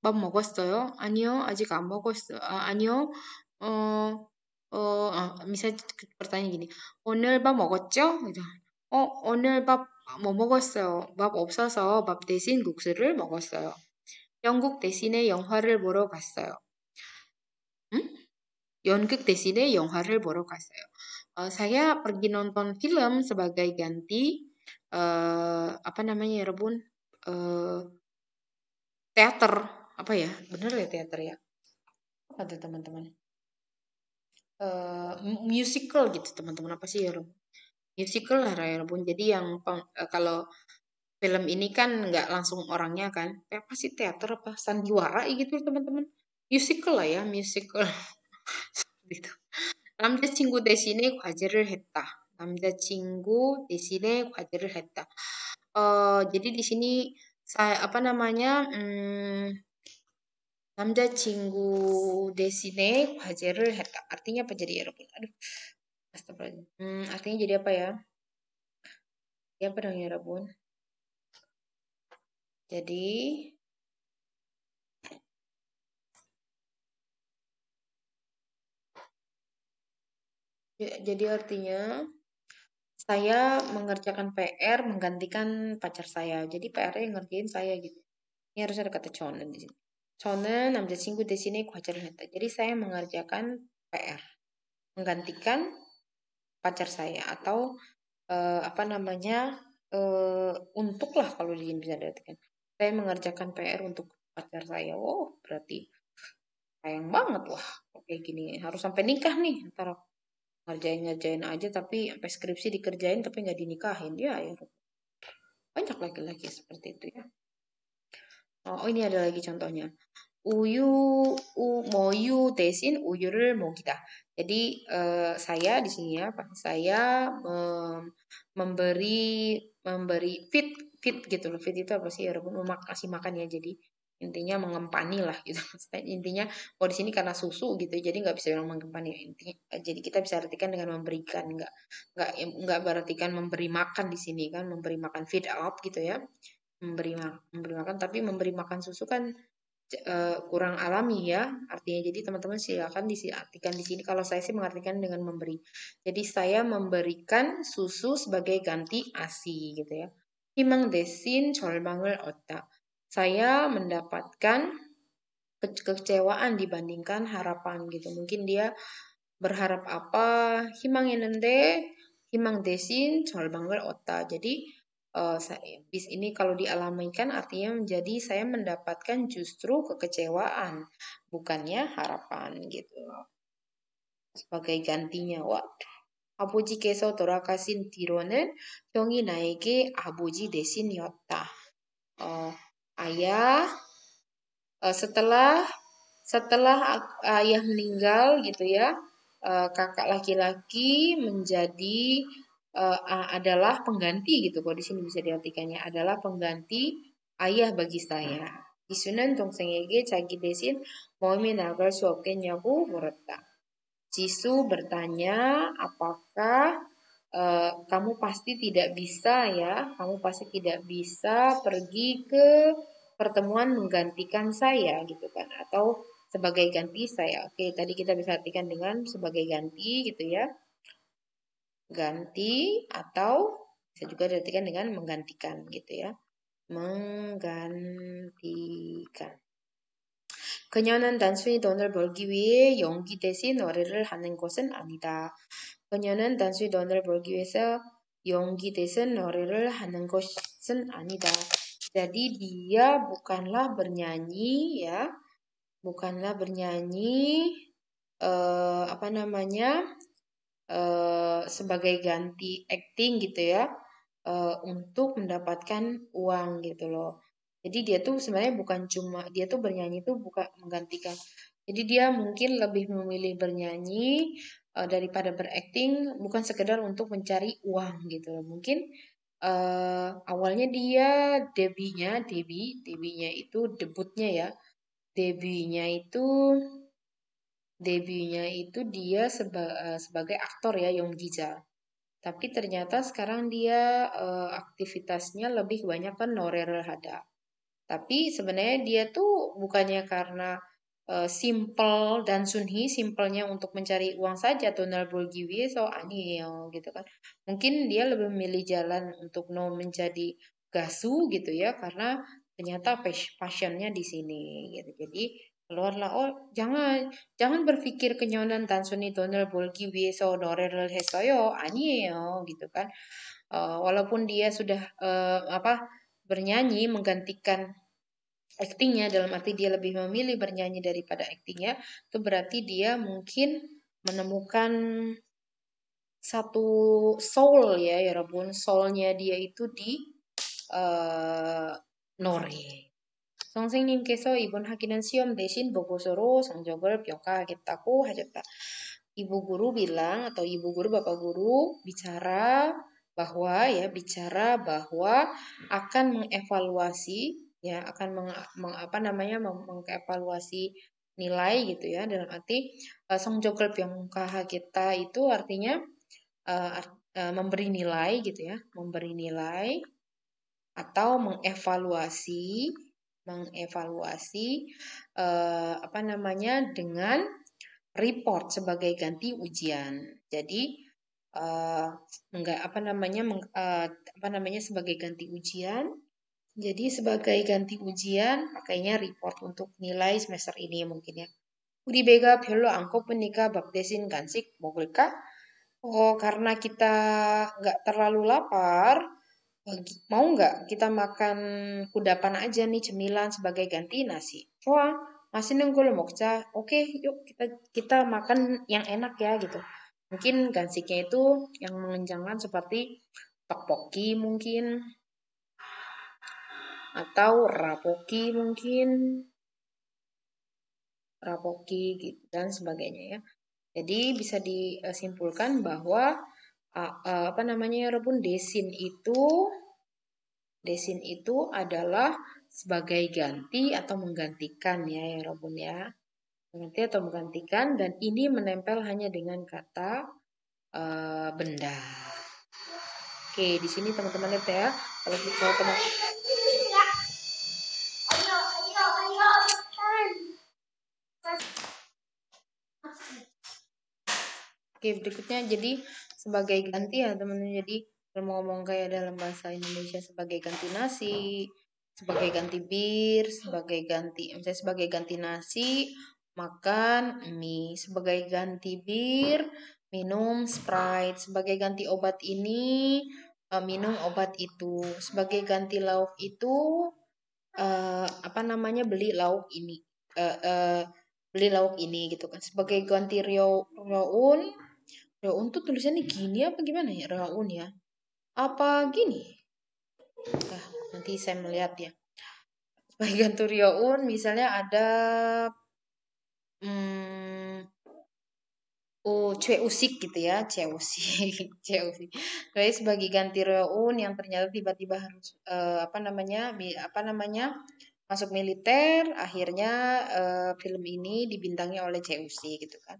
밥 먹었어요? 아니요, 아직 안 mau 아, 아니요, 어, 어, uh, misalnya pertanyaan gini. onel bab mau 오늘 밥 gitu. oh, bab 어, 오늘 밥 bab 먹었어요? bab 없어서 밥 대신 mau 먹었어요. 연극 대신에 영화를 보러 갔어요. 응? 연극 대신에 영화를 보러 갔어요. Uh, saya pergi nonton film sebagai ganti uh, apa namanya ya Rebun? Uh, teater apa ya? Bener ya teater ya? ada teman-teman? Uh, musical gitu teman-teman apa sih ya Rebun? Musical lah ya Rebun. Jadi yang peng, uh, kalau film ini kan nggak langsung orangnya kan eh, apa sih teater apa sandiwara gitu teman-teman musical lah ya musical gitu namja cinggu desine sini kuajar heta namja cinggu desine sini kuajar heta eh, jadi di sini saya apa namanya hmm, namja cinggu desine sini kuajar heta artinya apa jadi ya Rabu? aduh Astagfirullah. Hmm, artinya jadi apa ya? Ya apa ya Rabun? Jadi ya, jadi artinya saya mengerjakan PR menggantikan pacar saya. Jadi PR yang ngerjain saya gitu. Ini harus ada kata chonen di sini. Chonen namanya singgu di sini kuajar Jadi saya mengerjakan PR menggantikan pacar saya atau eh, apa namanya eh, untuk lah kalau diin bisa diartikan saya mengerjakan PR untuk pacar saya. Oh, berarti sayang banget lah. Oke, gini, harus sampai nikah nih. Ntar ngerjain-ngerjain aja tapi sampai skripsi dikerjain tapi nggak dinikahin. Ya, ya. Banyak laki-laki seperti itu ya. Oh, ini ada lagi contohnya. Uyu, u, moyu, tesin, uyur, mau kita. Jadi eh, saya di sini ya, saya memberi memberi fit fit gitu loh fit itu apa sih ya memak kasih makan ya jadi intinya mengempani lah gitu maksudnya intinya oh di sini karena susu gitu jadi nggak bisa bilang mengempani ya, intinya eh, jadi kita bisa artikan dengan memberikan nggak nggak nggak berarti kan memberi makan di sini kan memberi makan feed up gitu ya memberi memberi makan tapi memberi makan susu kan eh, kurang alami ya artinya jadi teman-teman silakan diartikan di sini kalau saya sih mengartikan dengan memberi jadi saya memberikan susu sebagai ganti asi gitu ya Himang desin 절망을 얻다. Saya mendapatkan kekecewaan dibandingkan harapan gitu. Mungkin dia berharap apa, Himang 있는데 himang desin 절망을 얻다. Jadi uh, bis ini kalau dialamikan artinya menjadi saya mendapatkan justru kekecewaan, bukannya harapan gitu. Sebagai gantinya, waduh. 아버지께서 돌아가신 뒤로는 형이 나에게 아버지 대신이었다. 어, ayah 어, setelah setelah ayah meninggal gitu ya uh, kakak laki-laki menjadi uh, adalah pengganti gitu kalau di sini bisa diartikannya adalah pengganti ayah bagi saya. 이수는 sengege cagi desin, mau minagal suapkenya 없겠냐고 물었다. Cisu bertanya, apakah Uh, kamu pasti tidak bisa ya, kamu pasti tidak bisa pergi ke pertemuan menggantikan saya gitu kan, atau sebagai ganti saya. Oke, tadi kita bisa artikan dengan sebagai ganti gitu ya. Ganti atau bisa juga diartikan dengan menggantikan gitu ya. Menggantikan. 그녀는 단순히 돈을 벌기 위해 연기 대신 노래를 하는 것은 아니다. 그녀는 단순히 돈을 벌기 위해서 연기 대신 노래를 하는 것은 아니다. Jadi dia bukanlah bernyanyi ya, bukanlah bernyanyi uh, apa namanya uh, sebagai ganti acting gitu ya uh, untuk mendapatkan uang gitu loh. Jadi dia tuh sebenarnya bukan cuma dia tuh bernyanyi tuh bukan menggantikan. Jadi dia mungkin lebih memilih bernyanyi uh, daripada berakting bukan sekedar untuk mencari uang gitu loh. Mungkin uh, awalnya dia debinya, debi, debinya itu debutnya ya. Debinya itu debinya itu dia seba, uh, sebagai aktor ya Yong Gijal tapi ternyata sekarang dia uh, aktivitasnya lebih banyak ke Norel hada tapi sebenarnya dia tuh bukannya karena uh, simple dan sunhi, simpelnya untuk mencari uang saja tonal bulgiwi so anil gitu kan. Mungkin dia lebih memilih jalan untuk no menjadi gasu gitu ya karena ternyata passionnya di sini gitu. Jadi keluarlah oh jangan jangan berpikir kenyonan sunyi tonel bolgi wieso norel hesoyo anio gitu kan uh, walaupun dia sudah uh, apa bernyanyi menggantikan actingnya dalam arti dia lebih memilih bernyanyi daripada actingnya itu berarti dia mungkin menemukan satu soul ya ya Rabun soulnya dia itu di uh, Nore 선생님께서 이번 학기는 sang joger pioka kita aku hajata Ibu guru bilang atau ibu guru bapak guru bicara bahwa ya bicara bahwa akan mengevaluasi ya akan meng, meng apa namanya mengevaluasi nilai gitu ya dalam arti uh, yang kah kita itu artinya uh, eh, art, uh, eh, memberi nilai gitu ya memberi nilai atau mengevaluasi mengevaluasi uh, apa namanya dengan report sebagai ganti ujian jadi uh, enggak apa namanya meng, uh, apa namanya sebagai ganti ujian jadi sebagai ganti ujian pakainya report untuk nilai semester ini mungkin ya. 우리배가 별로 angkop menikah 밥 대신 gansik 먹을까? Oh, karena kita nggak terlalu lapar, mau nggak kita makan kudapan aja nih cemilan sebagai ganti nasi? Wah, masih nunggu lo mokca. Oke, yuk kita kita makan yang enak ya gitu. Mungkin gansiknya itu yang mengenjangkan seperti tteokbokki mungkin atau rapoki mungkin rapoki gitu, dan sebagainya ya. Jadi bisa disimpulkan bahwa apa namanya ya rebun desin itu desin itu adalah sebagai ganti atau menggantikan ya ya rebun ya. mengganti atau menggantikan dan ini menempel hanya dengan kata e, benda. Oke, di sini teman-teman lihat ya. Kalau kita teman Oke, berikutnya jadi sebagai ganti ya teman-teman. Jadi kalau mau ngomong kayak dalam bahasa Indonesia sebagai ganti nasi, sebagai ganti bir, sebagai ganti misalnya sebagai ganti nasi makan mie, sebagai ganti bir minum Sprite, sebagai ganti obat ini eh, minum obat itu, sebagai ganti lauk itu uh, apa namanya beli lauk ini. Uh, uh, beli lauk ini gitu kan sebagai ganti rio, rioun Raun untuk tulisannya gini apa gimana ya? Raun ya. Apa gini? Nah, nanti saya melihat ya. Sebagai gantung raun misalnya ada hmm, oh, cue usik gitu ya, cue usik, cue usik. sebagai ganti raun yang ternyata tiba-tiba harus uh, apa namanya? apa namanya? masuk militer, akhirnya uh, film ini dibintangi oleh CUC gitu kan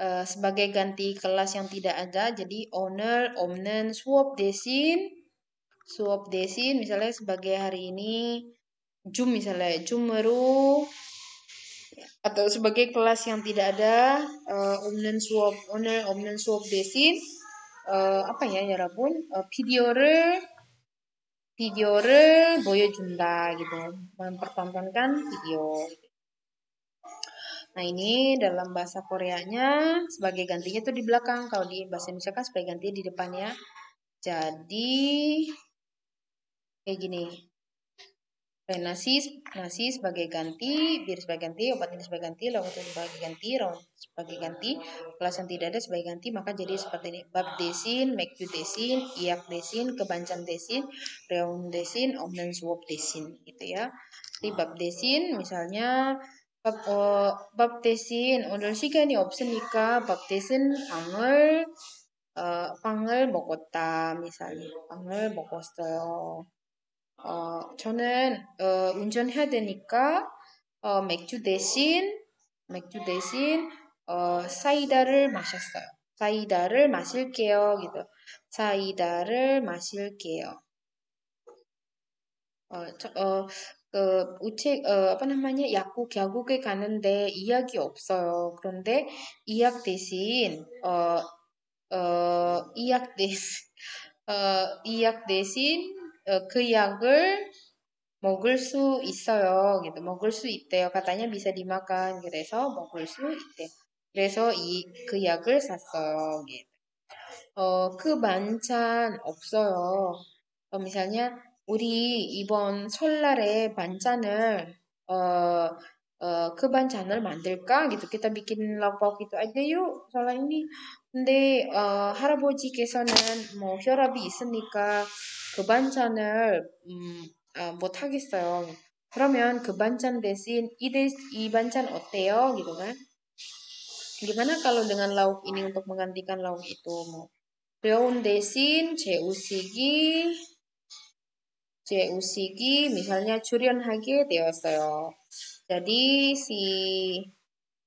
Eh, sebagai ganti kelas yang tidak ada jadi owner, omnen, swap desin, swap desin misalnya sebagai hari ini jum misalnya jumeru ya, atau sebagai kelas yang tidak ada uh, eh, omnen swap owner omnen swap desin uh, apa ya 여러분 uh, video boyo junda gitu mempertontonkan video Nah ini dalam bahasa Koreanya sebagai gantinya tuh di belakang. Kalau di bahasa Indonesia kan sebagai ganti di depannya. Jadi kayak gini. Nasi, nasi sebagai ganti, bir sebagai ganti, obat ini sebagai ganti, itu sebagai ganti, rawan sebagai ganti, kelas yang tidak ada sebagai ganti, maka jadi seperti ini. Bab desin, mekyu desin, iak desin, kebancan desin, reun desin, omnen swap desin, gitu ya. Di bab desin misalnya 밥, 어, 밥 대신 오늘 시간이 없으니까 밥 대신 빵을 어, 빵을 먹었다. 미사리 빵을 먹었어요. 어, 저는 어, 운전해야 되니까 어, 맥주 대신 맥주 대신 어, 사이다를 마셨어요. 사이다를 마실게요. 그래서 사이다를 마실게요. 어, 저, 어, 그 우체 어, apa n a 약국 약국에 가는데 이약이 없어요. 그런데 이약 대신 어 어 이약 대신 어, 어 이약 어, 대신 어, 그 약을 먹을 수 있어요. 그래서 먹을 수 있대요. 가다 t a n y a b i 그래서 먹을 수있대 그래서 이 그 약을 샀어요. 예. 어, 그 반찬 없어요. 어, 미사 s 우리 이번 설날에 반찬을 uh, uh, 그 반찬을 mandelka gitu kita bikin lauk-lauk gitu aja yuk soalnya ini 근데 uh, 할아버지께서는 뭐 혈압이 있으니까 그 반찬을 음, 아, 못 하겠어요. 그러면 그 반찬 대신 이, 대, 이 반찬 어때요? gitu kan. Gimana kalau dengan lauk ini untuk menggantikan lauk itu? 뭐. Beliau 대신 제 우식이 JUC ki misalnya Jurion Hage Teoseo. Jadi si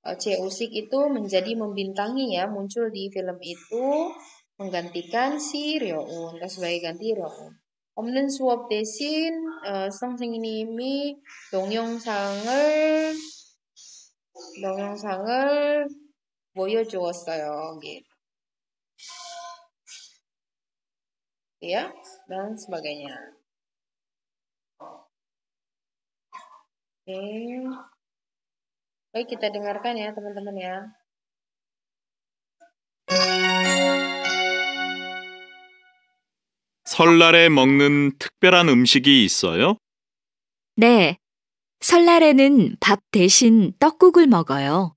JUC e, itu menjadi membintangi ya muncul di film itu menggantikan si Ryoun. Terus sebagai ganti Ryoun. Omnen suap desin e, song sing ini mi dongyong sangel dongyong sangel boyo jowo gitu. Ya, dan sebagainya. Oke. Baik, kita dengarkan ya teman-teman ya. 설날에 먹는 특별한 음식이 있어요? 네. 설날에는 밥 대신 떡국을 먹어요.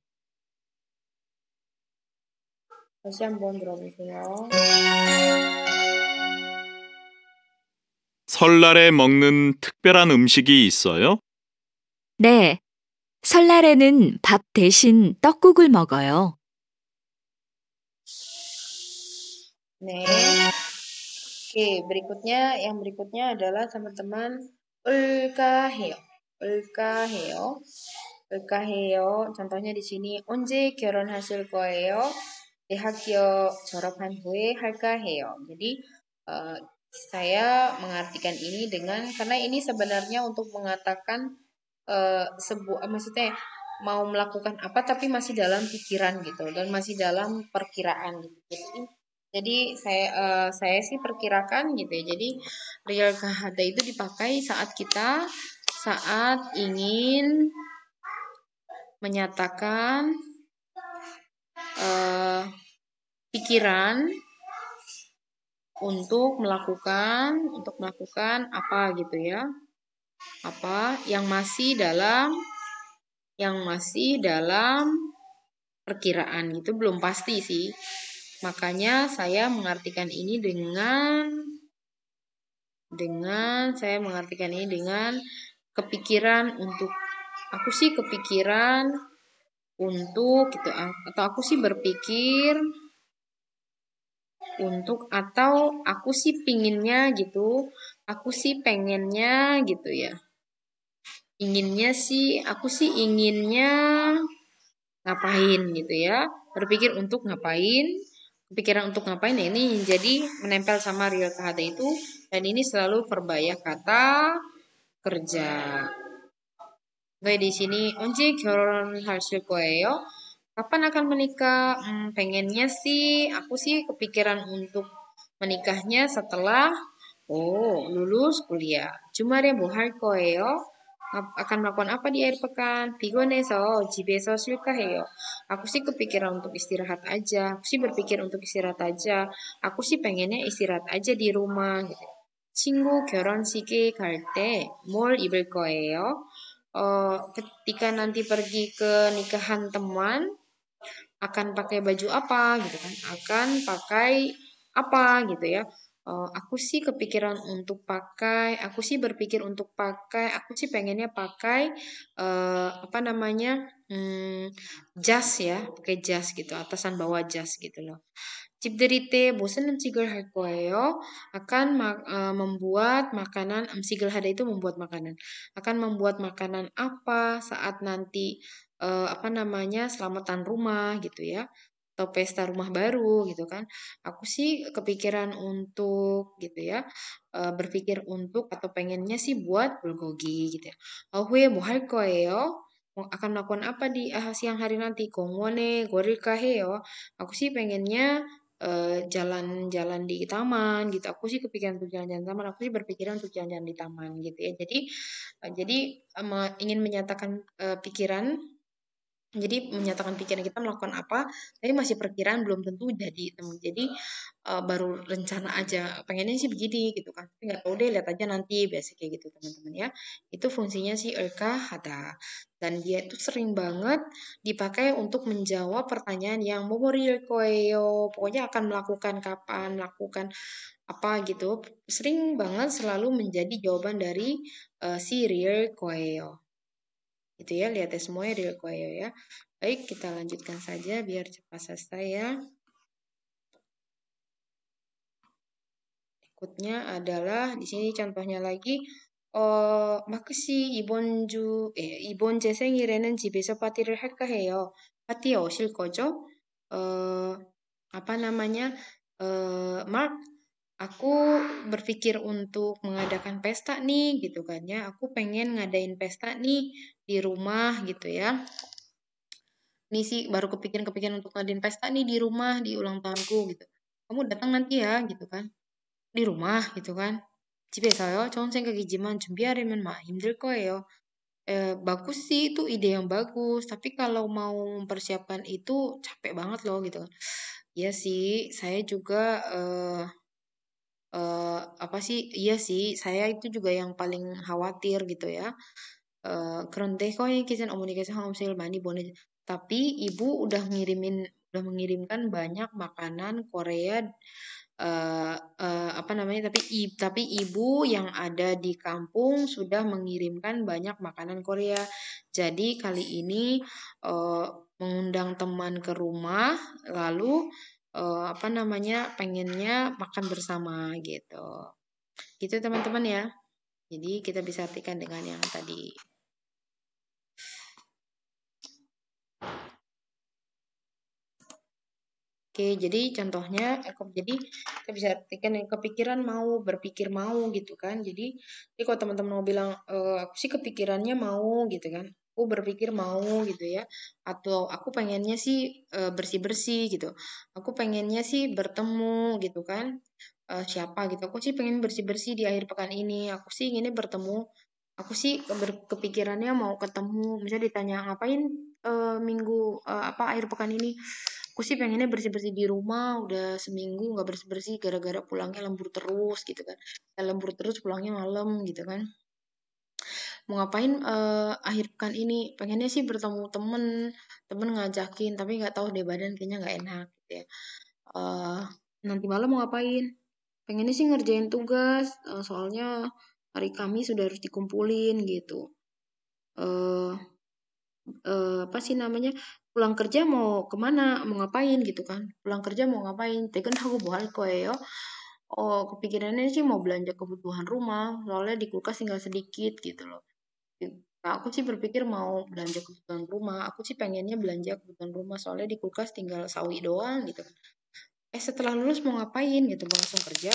다시 한번 들어보세요. 설날에 먹는 특별한 음식이 있어요? 네, 설날에는 밥 대신 떡국을 먹어요. 네. Oke, berikutnya yang berikutnya adalah teman-teman ulkaheo. Ulkaheo. Ulkaheo contohnya di sini onje 결혼 hasil koeo 대학교 졸업한 후에 할까해요. Jadi uh, saya mengartikan ini dengan karena ini sebenarnya untuk mengatakan uh, sebuah maksudnya mau melakukan apa tapi masih dalam pikiran gitu dan masih dalam perkiraan gitu. Jadi, jadi saya uh, saya sih perkirakan gitu ya. Jadi real kahada itu dipakai saat kita saat ingin menyatakan uh, pikiran untuk melakukan untuk melakukan apa gitu ya apa yang masih dalam yang masih dalam perkiraan gitu belum pasti sih. Makanya saya mengartikan ini dengan dengan saya mengartikan ini dengan kepikiran untuk aku sih kepikiran untuk gitu atau aku sih berpikir untuk atau aku sih pinginnya gitu aku sih pengennya gitu ya inginnya sih aku sih inginnya ngapain gitu ya berpikir untuk ngapain kepikiran untuk ngapain ya ini jadi menempel sama real kata itu dan ini selalu verbaya kata kerja gue di sini onji kyoron 하실 koeyo kapan akan menikah hmm, pengennya sih aku sih kepikiran untuk menikahnya setelah Oh, lulus kuliah. 주말에 뭐할 거예요? akan melakukan apa di akhir pekan? Pigoneso, jibeso, heyo. Aku sih kepikiran untuk istirahat aja. Aku sih berpikir untuk istirahat aja. Aku sih pengennya istirahat aja di rumah. Gitu. 친구 결혼식에 갈 mall 뭘 입을 거예요? 어, ketika nanti pergi ke nikahan teman akan pakai baju apa gitu kan? Akan pakai apa gitu ya? Eh, aku sih kepikiran untuk pakai, aku sih berpikir untuk pakai, aku sih pengennya pakai uh, apa namanya hmm, jas ya, pakai jas gitu, atasan bawah jas gitu loh. Cip derite bosen 할 hakoyo akan ma uh, membuat makanan 음식을 hada itu membuat makanan. akan membuat makanan apa saat nanti uh, apa namanya selamatan rumah gitu ya atau pesta rumah baru gitu kan aku sih kepikiran untuk gitu ya eh, berpikir untuk atau pengennya sih buat bulgogi gitu ya Ahuye oh, mohalkoyo akan melakukan apa di eh, siang hari nanti kongone kongwone yo aku sih pengennya eh, jalan-jalan uh, di taman gitu aku sih kepikiran untuk jalan-jalan taman aku sih berpikiran untuk jalan-jalan di taman gitu ya jadi uh, jadi um, ingin menyatakan uh, pikiran jadi menyatakan pikiran kita melakukan apa, tapi masih perkiraan belum tentu jadi teman. Jadi uh, baru rencana aja, pengennya sih begini gitu kan. Tapi nggak tahu deh, lihat aja nanti biasa kayak gitu teman-teman ya. Itu fungsinya si Erka Hata dan dia itu sering banget dipakai untuk menjawab pertanyaan yang momori koyo, pokoknya akan melakukan kapan, melakukan apa gitu. Sering banget selalu menjadi jawaban dari uh, si real koyo itu ya lihat semuanya di require ya baik kita lanjutkan saja biar cepat selesai ya berikutnya adalah di sini contohnya lagi oh makasi ibonju eh ibon jeseng irenen ji beso patir hakka heyo pati ya osil kojo eh apa namanya eh mark aku berpikir untuk mengadakan pesta nih gitu kan ya aku pengen ngadain pesta nih di rumah gitu ya ini sih baru kepikiran-kepikiran untuk ngadain pesta nih di rumah di ulang tahunku gitu kamu datang nanti ya gitu kan di rumah gitu kan 집에서요 좋은 생각이지만 준비하려면 mah 힘들 ya eh, bagus sih itu ide yang bagus tapi kalau mau mempersiapkan itu capek banget loh gitu kan ya sih saya juga eh, uh, apa sih iya sih saya itu juga yang paling khawatir gitu ya yang eh, 거의 kisah komunikasi 항암식을 mani boleh tapi ibu udah ngirimin udah mengirimkan banyak makanan Korea uh, uh, apa namanya tapi i, tapi ibu yang ada di kampung sudah mengirimkan banyak makanan Korea jadi kali ini uh, mengundang teman ke rumah lalu uh, apa namanya pengennya makan bersama gitu gitu teman-teman ya jadi kita bisa artikan dengan yang tadi Oke, jadi contohnya aku eh, jadi kita bisa artikan yang kepikiran mau berpikir mau gitu kan. Jadi, jadi kalau teman-teman mau bilang e, aku sih kepikirannya mau gitu kan aku berpikir mau gitu ya atau aku pengennya sih eh, bersih-bersih gitu aku pengennya sih bertemu gitu kan e, siapa gitu aku sih pengen bersih-bersih di akhir pekan ini aku sih ini bertemu aku sih ber- kepikirannya mau ketemu misalnya ditanya ngapain e, minggu e, apa akhir pekan ini aku sih pengennya bersih-bersih di rumah udah seminggu nggak bersih-bersih gara-gara pulangnya lembur terus gitu kan lembur terus pulangnya malam gitu kan mau ngapain uh, akhir pekan ini pengennya sih bertemu temen temen ngajakin tapi nggak tahu deh badan kayaknya nggak enak gitu ya uh, nanti malam mau ngapain pengennya sih ngerjain tugas uh, soalnya hari kami sudah harus dikumpulin gitu uh, uh, apa sih namanya pulang kerja mau kemana mau ngapain gitu kan pulang kerja mau ngapain tekan aku buat kue yo ya. oh kepikirannya sih mau belanja kebutuhan rumah soalnya di kulkas tinggal sedikit gitu loh Iya. Nah, aku sih berpikir mau belanja kebutuhan rumah. Aku sih pengennya belanja kebutuhan rumah soalnya di kulkas tinggal sawi doang gitu. Kan. Eh setelah lulus mau ngapain gitu? Mau langsung kerja?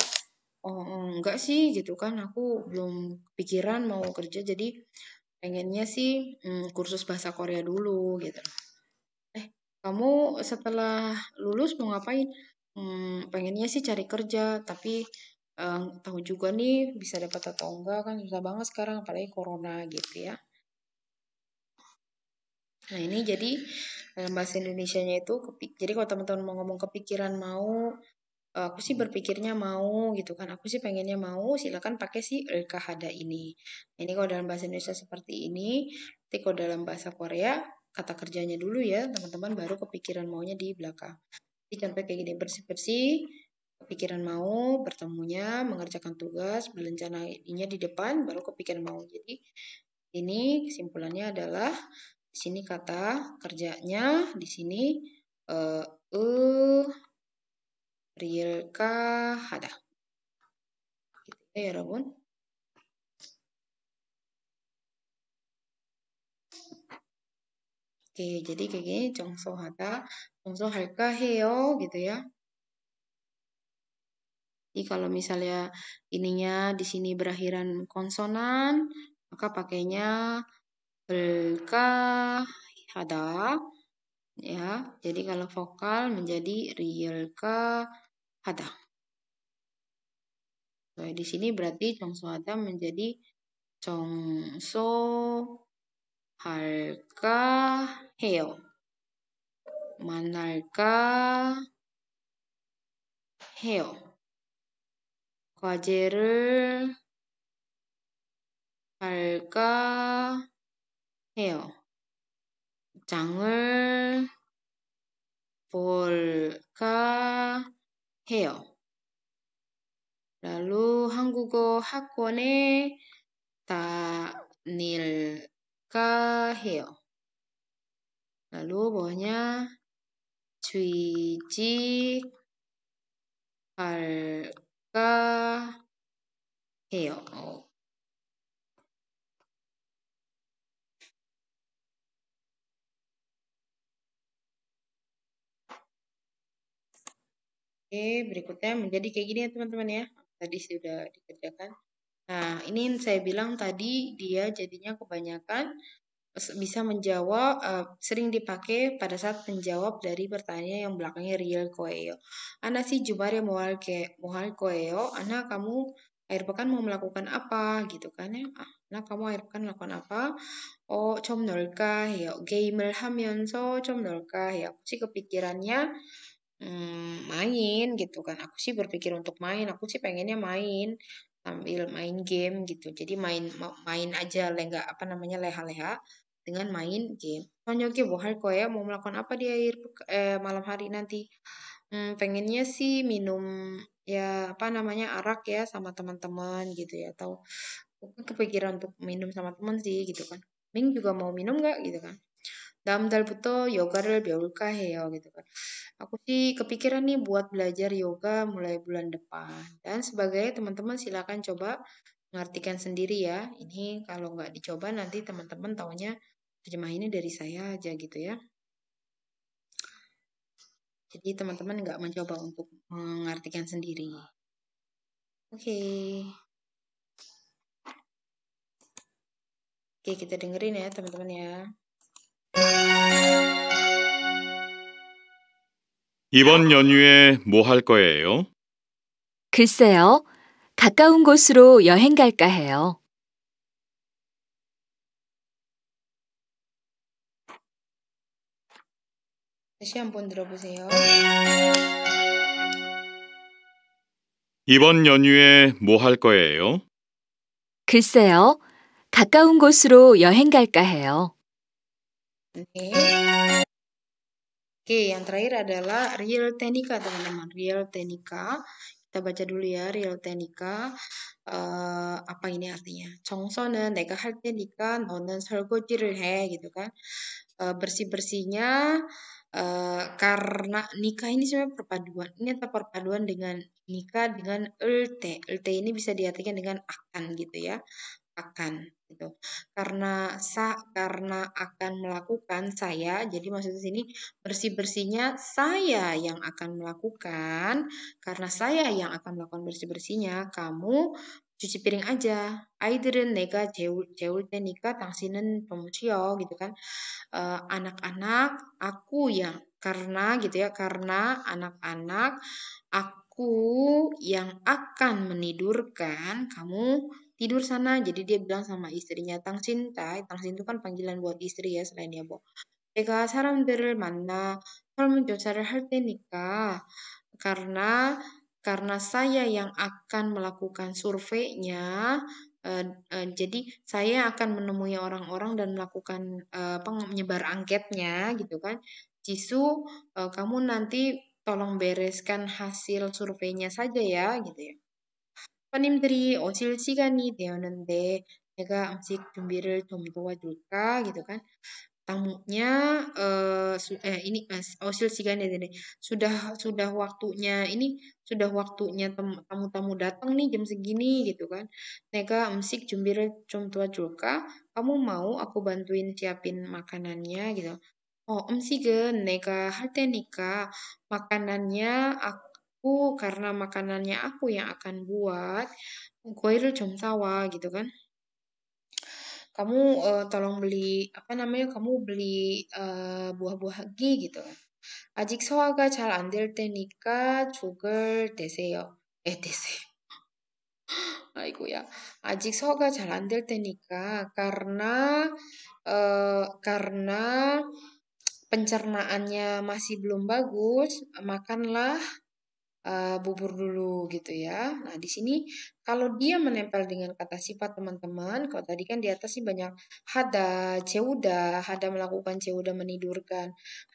Oh enggak sih gitu kan. Aku belum pikiran mau kerja jadi pengennya sih hmm, kursus bahasa Korea dulu gitu. Eh kamu setelah lulus mau ngapain? Hmm, pengennya sih cari kerja tapi uh, tahu juga nih bisa dapat atau enggak kan susah banget sekarang apalagi corona gitu ya nah ini jadi dalam eh, bahasa Indonesia-nya itu jadi kalau teman-teman mau ngomong kepikiran mau eh, aku sih berpikirnya mau gitu kan aku sih pengennya mau silakan pakai si ilkahada ini nah, ini kalau dalam bahasa Indonesia seperti ini nanti kalau dalam bahasa Korea kata kerjanya dulu ya teman-teman baru kepikiran maunya di belakang jadi contoh kayak gini bersih bersih kepikiran mau, bertemunya, mengerjakan tugas, berencana ininya di depan, baru kepikiran mau. Jadi ini kesimpulannya adalah di sini kata kerjanya, di sini eh uh, real kahada. Gitu ya, Rabun. Oke, jadi kayak gini, congso hada, congso halka heo gitu ya. Jadi kalau misalnya ininya di sini berakhiran konsonan, maka pakainya belka hada ya. Jadi kalau vokal menjadi rielka hada. So, di sini berarti congso hada menjadi congso halka heo, manalka heo. 과제를 할까 해요. 장을 볼까 해요. 라루 한국어 학원에 다닐까 해요. 라루 뭐냐? 취직할까 ke heo. Iya. Oke, berikutnya menjadi kayak gini ya teman-teman ya. Tadi sudah dikerjakan. Nah, ini yang saya bilang tadi dia jadinya kebanyakan bisa menjawab uh, sering dipakai pada saat menjawab dari pertanyaan yang belakangnya real koeo. Ana si jubare mohal ke mohal koeo. Ana kamu air pekan mau melakukan apa gitu kan ya. Nah kamu air pekan melakukan apa? Oh com nolka ya Game so, com nolka ya. Aku sih kepikirannya hmm, main gitu kan. Aku sih berpikir untuk main. Aku sih pengennya main sambil main game gitu. Jadi main main aja nggak apa namanya leha-leha dengan main game. buah oh, kok ya mau melakukan apa di air eh, malam hari nanti? Hmm, pengennya sih minum ya apa namanya arak ya sama teman-teman gitu ya atau kepikiran untuk minum sama teman sih gitu kan. Ming juga mau minum nggak gitu kan? Dalam 달부터 yoga를 배울까 해요 gitu kan. Aku sih kepikiran nih buat belajar yoga mulai bulan depan. Dan sebagai teman-teman silakan coba mengartikan sendiri ya. Ini kalau nggak dicoba nanti teman-teman taunya terjemah ini dari saya aja gitu ya. Jadi teman-teman nggak mencoba untuk mengartikan sendiri. Oke. Okay. Oke, okay, kita dengerin ya teman-teman ya. 이번 연휴에 뭐 할 거예요? 글쎄요. 가까운 곳으로 여행 갈까 해요. 다시 한번 들어보세요. 이번 연휴에 뭐 할 거예요? 글쎄요. 가까운 곳으로 여행 갈까 해요. Oke. Oke, yang terakhir adalah real tenika teman-teman. Real tenika, Kita baca dulu ya, real tenika. Uh, eh, apa ini artinya? 정서는 내가 할 테니까 너는 설거지를 해, gitu kan. Uh, bersih-bersihnya uh, karena nikah ini sebenarnya perpaduan. Ini atau perpaduan dengan nikah dengan elte. Elte ini bisa diartikan dengan akan gitu ya akan gitu. Karena sa karena akan melakukan saya, jadi maksudnya sini bersih-bersihnya saya yang akan melakukan, karena saya yang akan melakukan bersih-bersihnya, kamu cuci piring aja. Aider은 nega 재울, 재울 nika tangsinen pemucio gitu kan. Eh, anak-anak uh, aku yang karena gitu ya, karena anak-anak aku yang akan menidurkan kamu tidur sana jadi dia bilang sama istrinya Tang tangsinta tangsin itu kan panggilan buat istri ya selain ya bu saran 사람들을 mana 설문조사를 할 nikah karena karena saya yang akan melakukan surveinya Uh, uh, jadi saya akan menemui orang-orang dan melakukan uh, eh, penyebar angketnya gitu kan. Jisu uh, kamu nanti tolong bereskan hasil surveinya saja ya gitu ya. 손님들이 오실 시간이 되었는데 내가 음식 준비를 좀 도와줄까 gitu kan tamunya uh, eh ini uh, osil sigane ini sudah sudah waktunya ini sudah waktunya tamu-tamu datang nih jam segini gitu kan msik jumbir 준비를 tua 도와줄까 kamu mau aku bantuin siapin makanannya gitu oh msik nega halte nika makanannya aku aku karena makanannya aku yang akan buat goirul sawah gitu kan kamu uh, tolong beli apa namanya kamu beli uh, buah-buah lagi gitu kan sawa gak 잘안될 sugar 죽을 etc. 에 ya. Ajik 아직 gak 잘안될 karena uh, karena pencernaannya masih belum bagus, makanlah uh, bubur dulu gitu ya. Nah, di sini kalau dia menempel dengan kata sifat teman-teman, kalau tadi kan di atas sih banyak hada, ceuda, hada melakukan, ceuda menidurkan,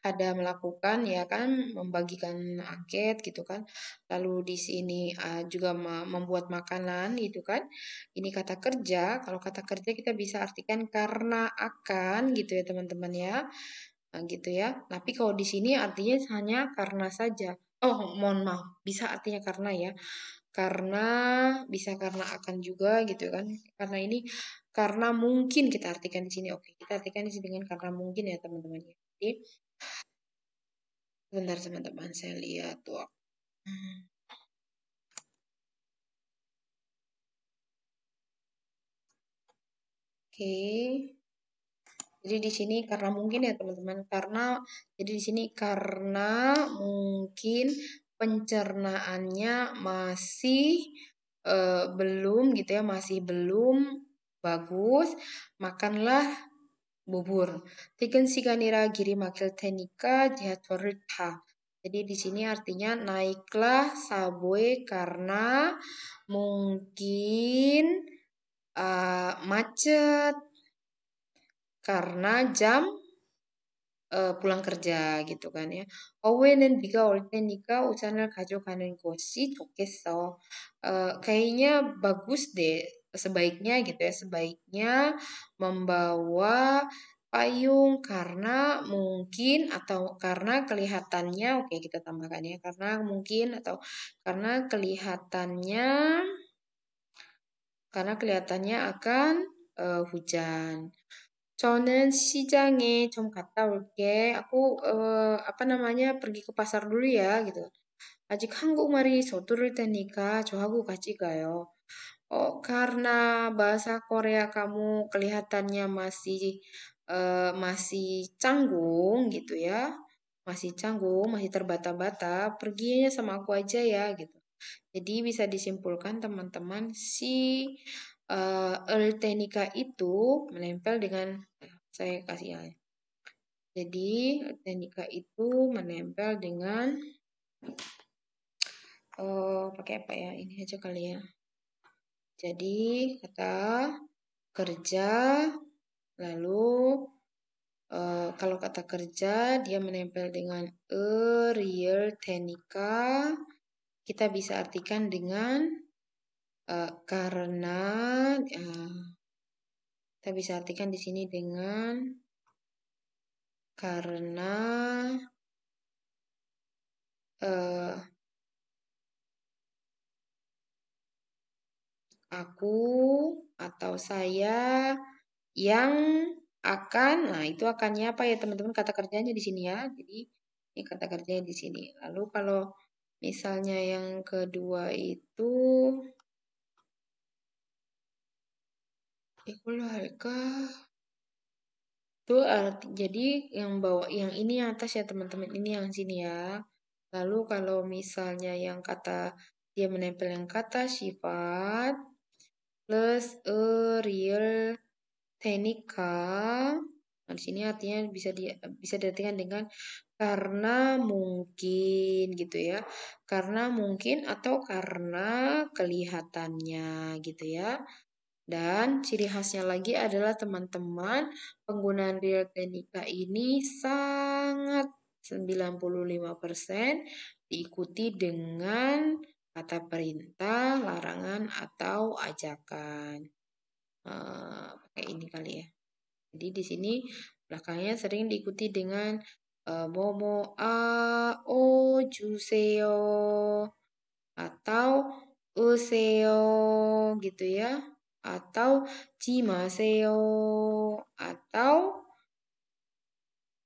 hada melakukan ya kan membagikan angket gitu kan. Lalu di sini uh, juga membuat makanan gitu kan. Ini kata kerja, kalau kata kerja kita bisa artikan karena akan gitu ya teman-teman ya. Nah, gitu ya. Tapi kalau di sini artinya hanya karena saja Oh, mohon maaf. Bisa artinya karena ya. Karena, bisa karena akan juga gitu kan. Karena ini, karena mungkin kita artikan di sini. Oke, kita artikan di sini dengan karena mungkin ya teman-teman. Jadi, sebentar teman-teman, saya lihat tuh Hmm. Oke. Okay. Jadi di sini karena mungkin ya teman-teman, karena jadi di sini karena mungkin pencernaannya masih e, belum gitu ya, masih belum bagus, makanlah bubur. Tiken siganira giri makil tenika jatwarita. Jadi di sini artinya naiklah subway karena mungkin uh, macet karena jam uh, pulang kerja gitu kan ya. 어웨는 네가 올 테니까 우산을 가져가는 것이 좋겠어. Uh, kayaknya bagus deh sebaiknya gitu ya sebaiknya membawa payung karena mungkin atau karena kelihatannya oke okay, kita tambahkan ya karena mungkin atau karena kelihatannya karena kelihatannya akan uh, hujan. 저는 시장에 좀 갔다 올게. Aku 어, apa namanya pergi ke pasar dulu ya gitu. 아직 한국말이 서두를 테니까 저하고 같이 가요. Oh, karena bahasa Korea kamu kelihatannya masih uh, masih canggung gitu ya. Masih canggung, masih terbata-bata, perginya sama aku aja ya gitu. Jadi bisa disimpulkan teman-teman si uh, itu menempel dengan ya, saya kasih ya. Jadi Earthenica itu menempel dengan uh, pakai apa ya? Ini aja kali ya. Jadi kata kerja lalu uh, kalau kata kerja dia menempel dengan earthenica kita bisa artikan dengan Eh, karena uh, kita bisa artikan di sini dengan karena uh, aku atau saya yang akan nah itu akannya apa ya teman-teman kata kerjanya di sini ya jadi ini kata kerjanya di sini lalu kalau misalnya yang kedua itu Ikullah harika. Tuh arti, eh, jadi yang bawa yang ini yang atas ya teman-teman, ini yang sini ya. Lalu kalau misalnya yang kata dia menempel yang kata sifat plus a eh, real tenika Nah, di sini artinya bisa di, bisa diartikan dengan karena mungkin gitu ya. Karena mungkin atau karena kelihatannya gitu ya. Dan ciri khasnya lagi adalah teman-teman penggunaan biogenika ini sangat 95% diikuti dengan kata perintah, larangan, atau ajakan. Uh, pakai ini kali ya. Jadi di sini belakangnya sering diikuti dengan uh, momo a o juseo atau useo gitu ya atau cimaseo atau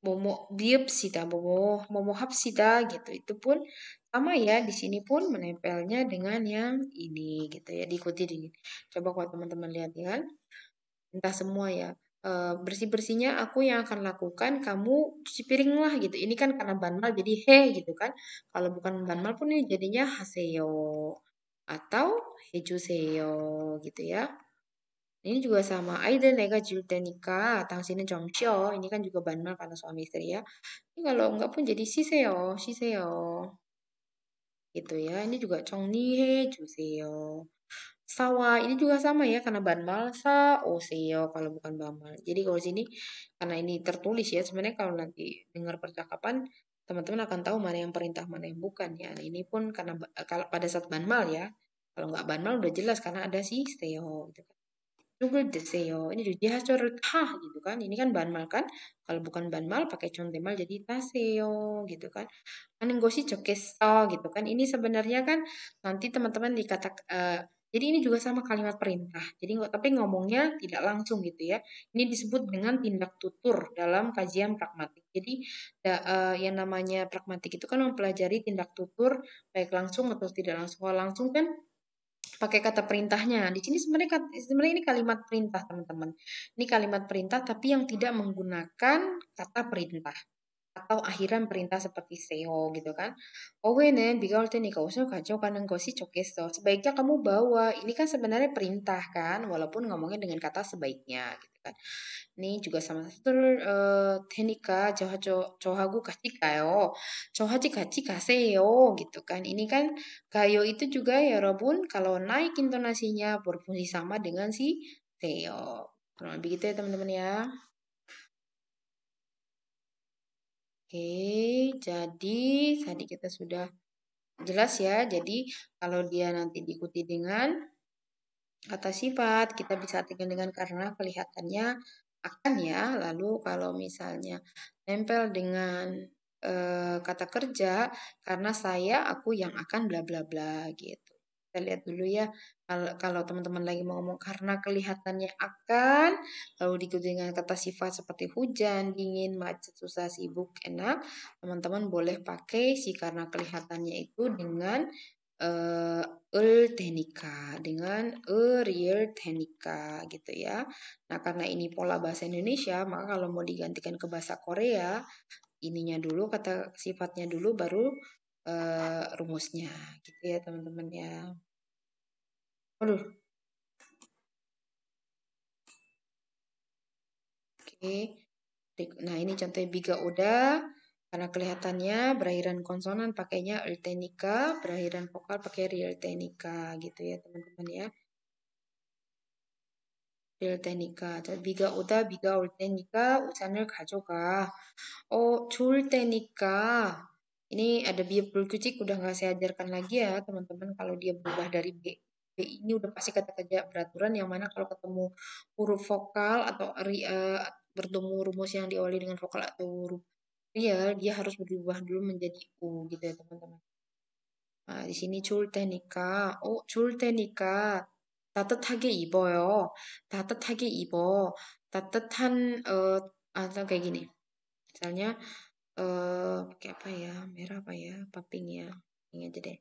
momo biopsita momo momo hapsida gitu. Itu pun sama ya di sini pun menempelnya dengan yang ini gitu ya diikuti dingin Coba kalau teman-teman lihat ya kan. Entah semua ya. E, bersih-bersihnya aku yang akan lakukan, kamu cuci piring lah gitu. Ini kan karena banmal jadi he gitu kan. Kalau bukan banmal pun ini jadinya haseo atau hejuseyo gitu ya. Ini juga sama. Aida nega 지을 테니까 당신은 좀 쉬어. Ini kan juga banmal karena suami istri ya. Ini kalau enggak pun jadi siseo, siseo. Gitu ya. Ini juga 정리해 juseo. Sawa ini juga sama ya karena banmal sa oseo oh, kalau bukan banmal. Jadi kalau sini karena ini tertulis ya sebenarnya kalau nanti dengar percakapan teman-teman akan tahu mana yang perintah mana yang bukan ya. Nah, ini pun karena pada saat banmal ya kalau nggak banmal udah jelas karena ada si seo gitu kan. Yogurt deseo. Ini jihasor ta gitu kan. Ini kan banmal kan. Kalau bukan banmal pakai contemal jadi taseo gitu kan. gosi cokeso oh, gitu kan. Ini sebenarnya kan nanti teman-teman dikata uh, eh, jadi ini juga sama kalimat perintah. Jadi nggak tapi ngomongnya tidak langsung gitu ya. Ini disebut dengan tindak tutur dalam kajian pragmatik. Jadi da, uh, yang namanya pragmatik itu kan mempelajari tindak tutur baik langsung atau tidak langsung. Kalau langsung kan pakai kata perintahnya. Di sini sebenarnya sebenarnya ini kalimat perintah, teman-teman. Ini kalimat perintah tapi yang tidak menggunakan kata perintah atau akhiran perintah seperti SEO gitu kan. Owe는 미가올테니까 옷을 가져가는 것이 cokeso. Sebaiknya kamu bawa. Ini kan sebenarnya perintah kan, walaupun ngomongnya dengan kata sebaiknya gitu kan. Ini juga sama satu tenika 테니까 저하고 저하고 같이 가요. 저하지 같이 gitu kan. Ini kan gayo itu juga ya Robun kalau naik intonasinya berfungsi sama dengan si SEO. Kurang lebih gitu ya teman-teman ya. Oke, jadi tadi kita sudah jelas ya. Jadi kalau dia nanti diikuti dengan kata sifat, kita bisa artikan dengan karena kelihatannya akan ya. Lalu kalau misalnya nempel dengan e, kata kerja, karena saya, aku yang akan bla bla bla gitu kita lihat dulu ya kalau, teman-teman lagi mau ngomong karena kelihatannya akan lalu diikuti dengan kata sifat seperti hujan, dingin, macet, susah, sibuk, enak teman-teman boleh pakai si karena kelihatannya itu dengan uh, eh, ul teknika dengan real tenika gitu ya. Nah karena ini pola bahasa Indonesia maka kalau mau digantikan ke bahasa Korea ininya dulu kata sifatnya dulu baru uh, rumusnya gitu ya teman-teman ya aduh oke nah ini contohnya biga oda karena kelihatannya berakhiran konsonan pakainya ultenika berakhiran vokal pakai real realtenika gitu ya teman-teman ya 일테니까 자, 네가 biga 네가 올 테니까 우산을 가져가. 어, 좋을 테니까 ini ada biaya cuci udah nggak saya ajarkan lagi ya teman-teman kalau dia berubah dari B. B ini udah pasti kata kerja beraturan yang mana kalau ketemu huruf vokal atau ri, e, bertemu rumus yang diawali dengan vokal atau huruf real dia harus berubah dulu menjadi U gitu ya teman-teman. Nah, di sini 출테니까, 어, oh, ibo 따뜻하게 입어요. 따뜻하게 ibo, 따뜻한, uh, atau kayak gini. Misalnya, 어, pakai apa ya? Merah apa ya? Paping ya. Ini aja deh.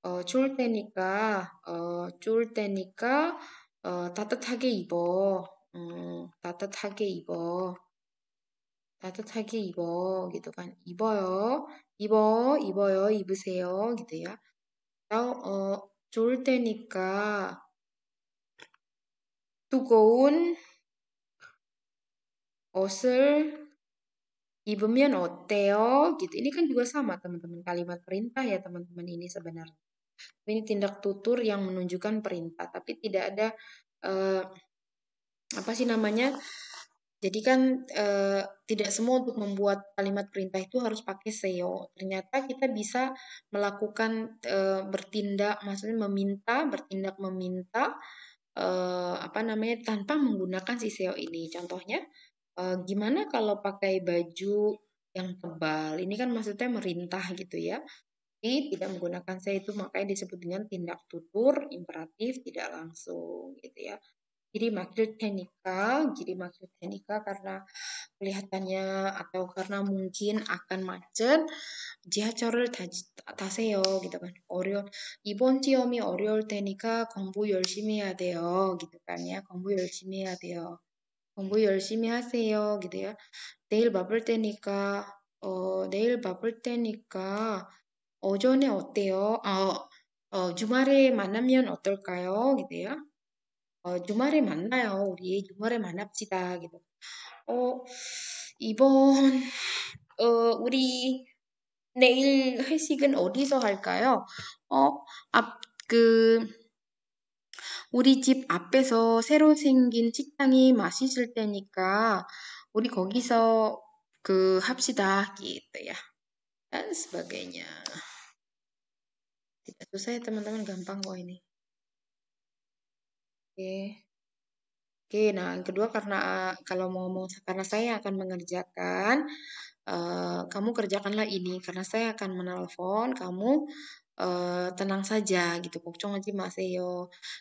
어, 추울 때니까, 어, 추울 때니까, 어, 따뜻하게 입어. 음, 따뜻하게 입어. 따뜻하게 입어. 기도간 입어요. 입어, 입어요, 입으세요. 기도야. 어, 좋을 때니까, 두꺼운 옷을 Ibumnya noteo gitu. Ini kan juga sama teman-teman kalimat perintah ya teman-teman ini sebenarnya. Ini tindak tutur yang menunjukkan perintah, tapi tidak ada eh, apa sih namanya? Jadi kan eh, tidak semua untuk membuat kalimat perintah itu harus pakai SEO. Ternyata kita bisa melakukan eh, bertindak, maksudnya meminta, bertindak meminta eh, apa namanya tanpa menggunakan si SEO ini. Contohnya uh, gimana kalau pakai baju yang tebal? Ini kan maksudnya merintah gitu ya. Jadi tidak menggunakan saya itu makanya disebut dengan tindak tutur, imperatif, tidak langsung gitu ya. Jadi makhluk teknikal, jadi makhluk teknikal karena kelihatannya atau karena mungkin akan macet, 지하철을 taseo gitu kan. 어려 Ibon 시험이 oriol teknikal. kombu yoshimi 해야 gitu kan ya. kombu yoshimi 해야 공부 열심히 하세요. 기대요 내일 바쁠 테니까어 내일 바쁠 테니까 오전에 어때요? 아, 어, 어 주말에 만나면 어떨까요? 기대요어 주말에 만나요. 우리 주말에 만납시다. 기대. 어 이번 어 우리 내일 회식은 어디서 할까요? 어 앞그 우리 집 앞에서 새로 생긴 식당이 맛있을 테니까 우리 거기서 그 합시다 gitu ya dan sebagainya. Tidak susah ya teman-teman, gampang kok ini. Oke. Oke, nah yang kedua karena kalau mau ngomong karena saya akan mengerjakan, uh, kamu kerjakanlah ini karena saya akan menelpon kamu Eh, tenang saja gitu. aja masih yo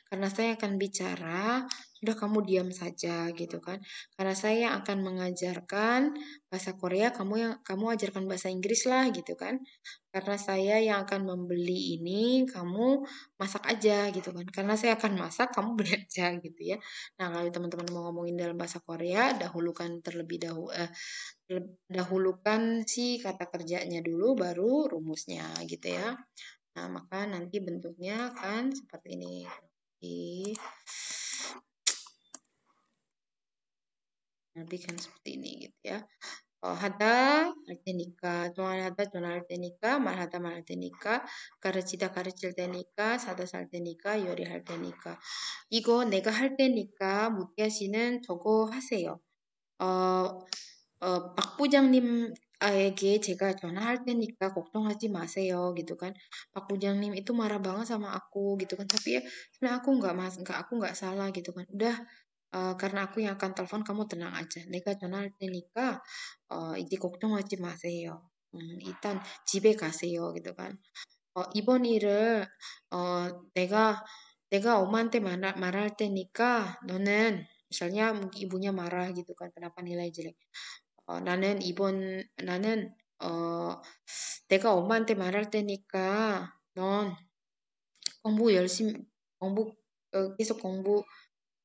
Karena saya akan bicara Udah kamu diam saja gitu kan. Karena saya yang akan mengajarkan bahasa Korea, kamu yang kamu ajarkan bahasa Inggris lah gitu kan. Karena saya yang akan membeli ini, kamu masak aja gitu kan. Karena saya akan masak, kamu belajar gitu ya. Nah, kalau teman-teman mau ngomongin dalam bahasa Korea, dahulukan terlebih dahulu eh, dahulukan si kata kerjanya dulu baru rumusnya gitu ya. Nah, maka nanti bentuknya akan seperti ini. Oke. Artikan seperti ini gitu ya. Oh, hada artenika, tuan hada tuan artenika, mal hada mal artenika, karena cita karacita karacil tenika, sada sal tenika, yori hal tenika. Igo nega hal tenika, mutia sinen togo haseyo. oh eh, oh eh, pak pujang nim 아에게 제가 전화할 테니까 걱정하지 마세요 gitu kan. Pak nim itu marah banget sama aku gitu kan. Tapi ya sebenarnya aku nggak mas, nggak aku nggak salah gitu kan. Udah 어, eh, karena aku yang akan telepon kamu tenang aja. 내가 전화할 테니까 어, 이제 걱정하지 마세요. 음, 일단 집에 가세요. gitu kan. 어, 이번 일을 어, 내가 내가 엄마한테 말, 말할 테니까 너는 misalnya ibunya marah gitu kan kenapa nilai jelek. 어, 나는 이번 나는 어, 내가 엄마한테 말할 테니까 넌 공부 열심히 공부 어, 계속 공부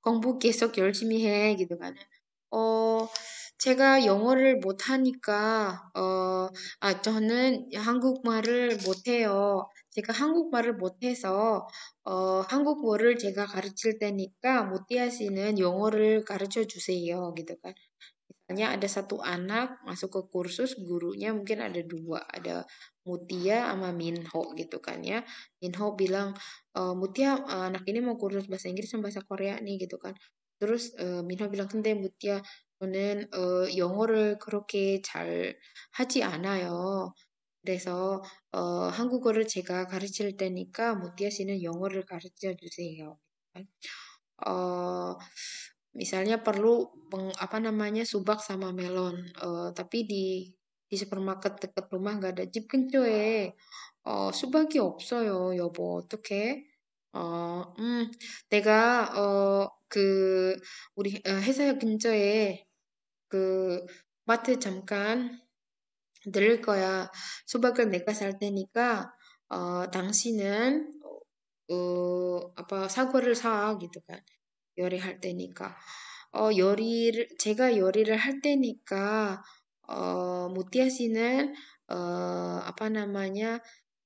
공부 계속 열심히 해. 기도가는. 어, 제가 영어를 못하니까, 어, 아, 저는 한국말을 못해요. 제가 한국말을 못해서, 어, 한국어를 제가 가르칠 때니까못티아 씨는 영어를 가르쳐 주세요. 기 i 가 u kan. Misalnya ada satu anak masuk ke kursus, gurunya mungkin ada dua, ada Mutia sama Minho gitu kan ya. Minho bilang e, Mutia e, anak ini mau kursus bahasa Inggris sama bahasa Korea nih gitu kan. Terus e, Minho bilang deh Mutia 저는 어, 영어를 그렇게 잘 하지 않아요. 그래서 어, 한국어를 제가 가르칠 테니까 sih 씨는 영어를 가르쳐 주세요. 어, misalnya perlu peng, apa namanya subak sama melon, uh, tapi di di supermarket deket rumah nggak ada 집 근처에 어, 수박이 없어요, 여보. 어떡해? 어, 음, 내가, 어, 그, 우리 어, 회사 근처에 그 마트 잠깐 들을 거야. 수박을 내가 살 테니까, 어, 당신은, 어, 아빠 사과를 사. 기도가 요리할 테니까. 어, 요리를, 제가 요리를 할 테니까, 어, motiasi는 어, apa namanya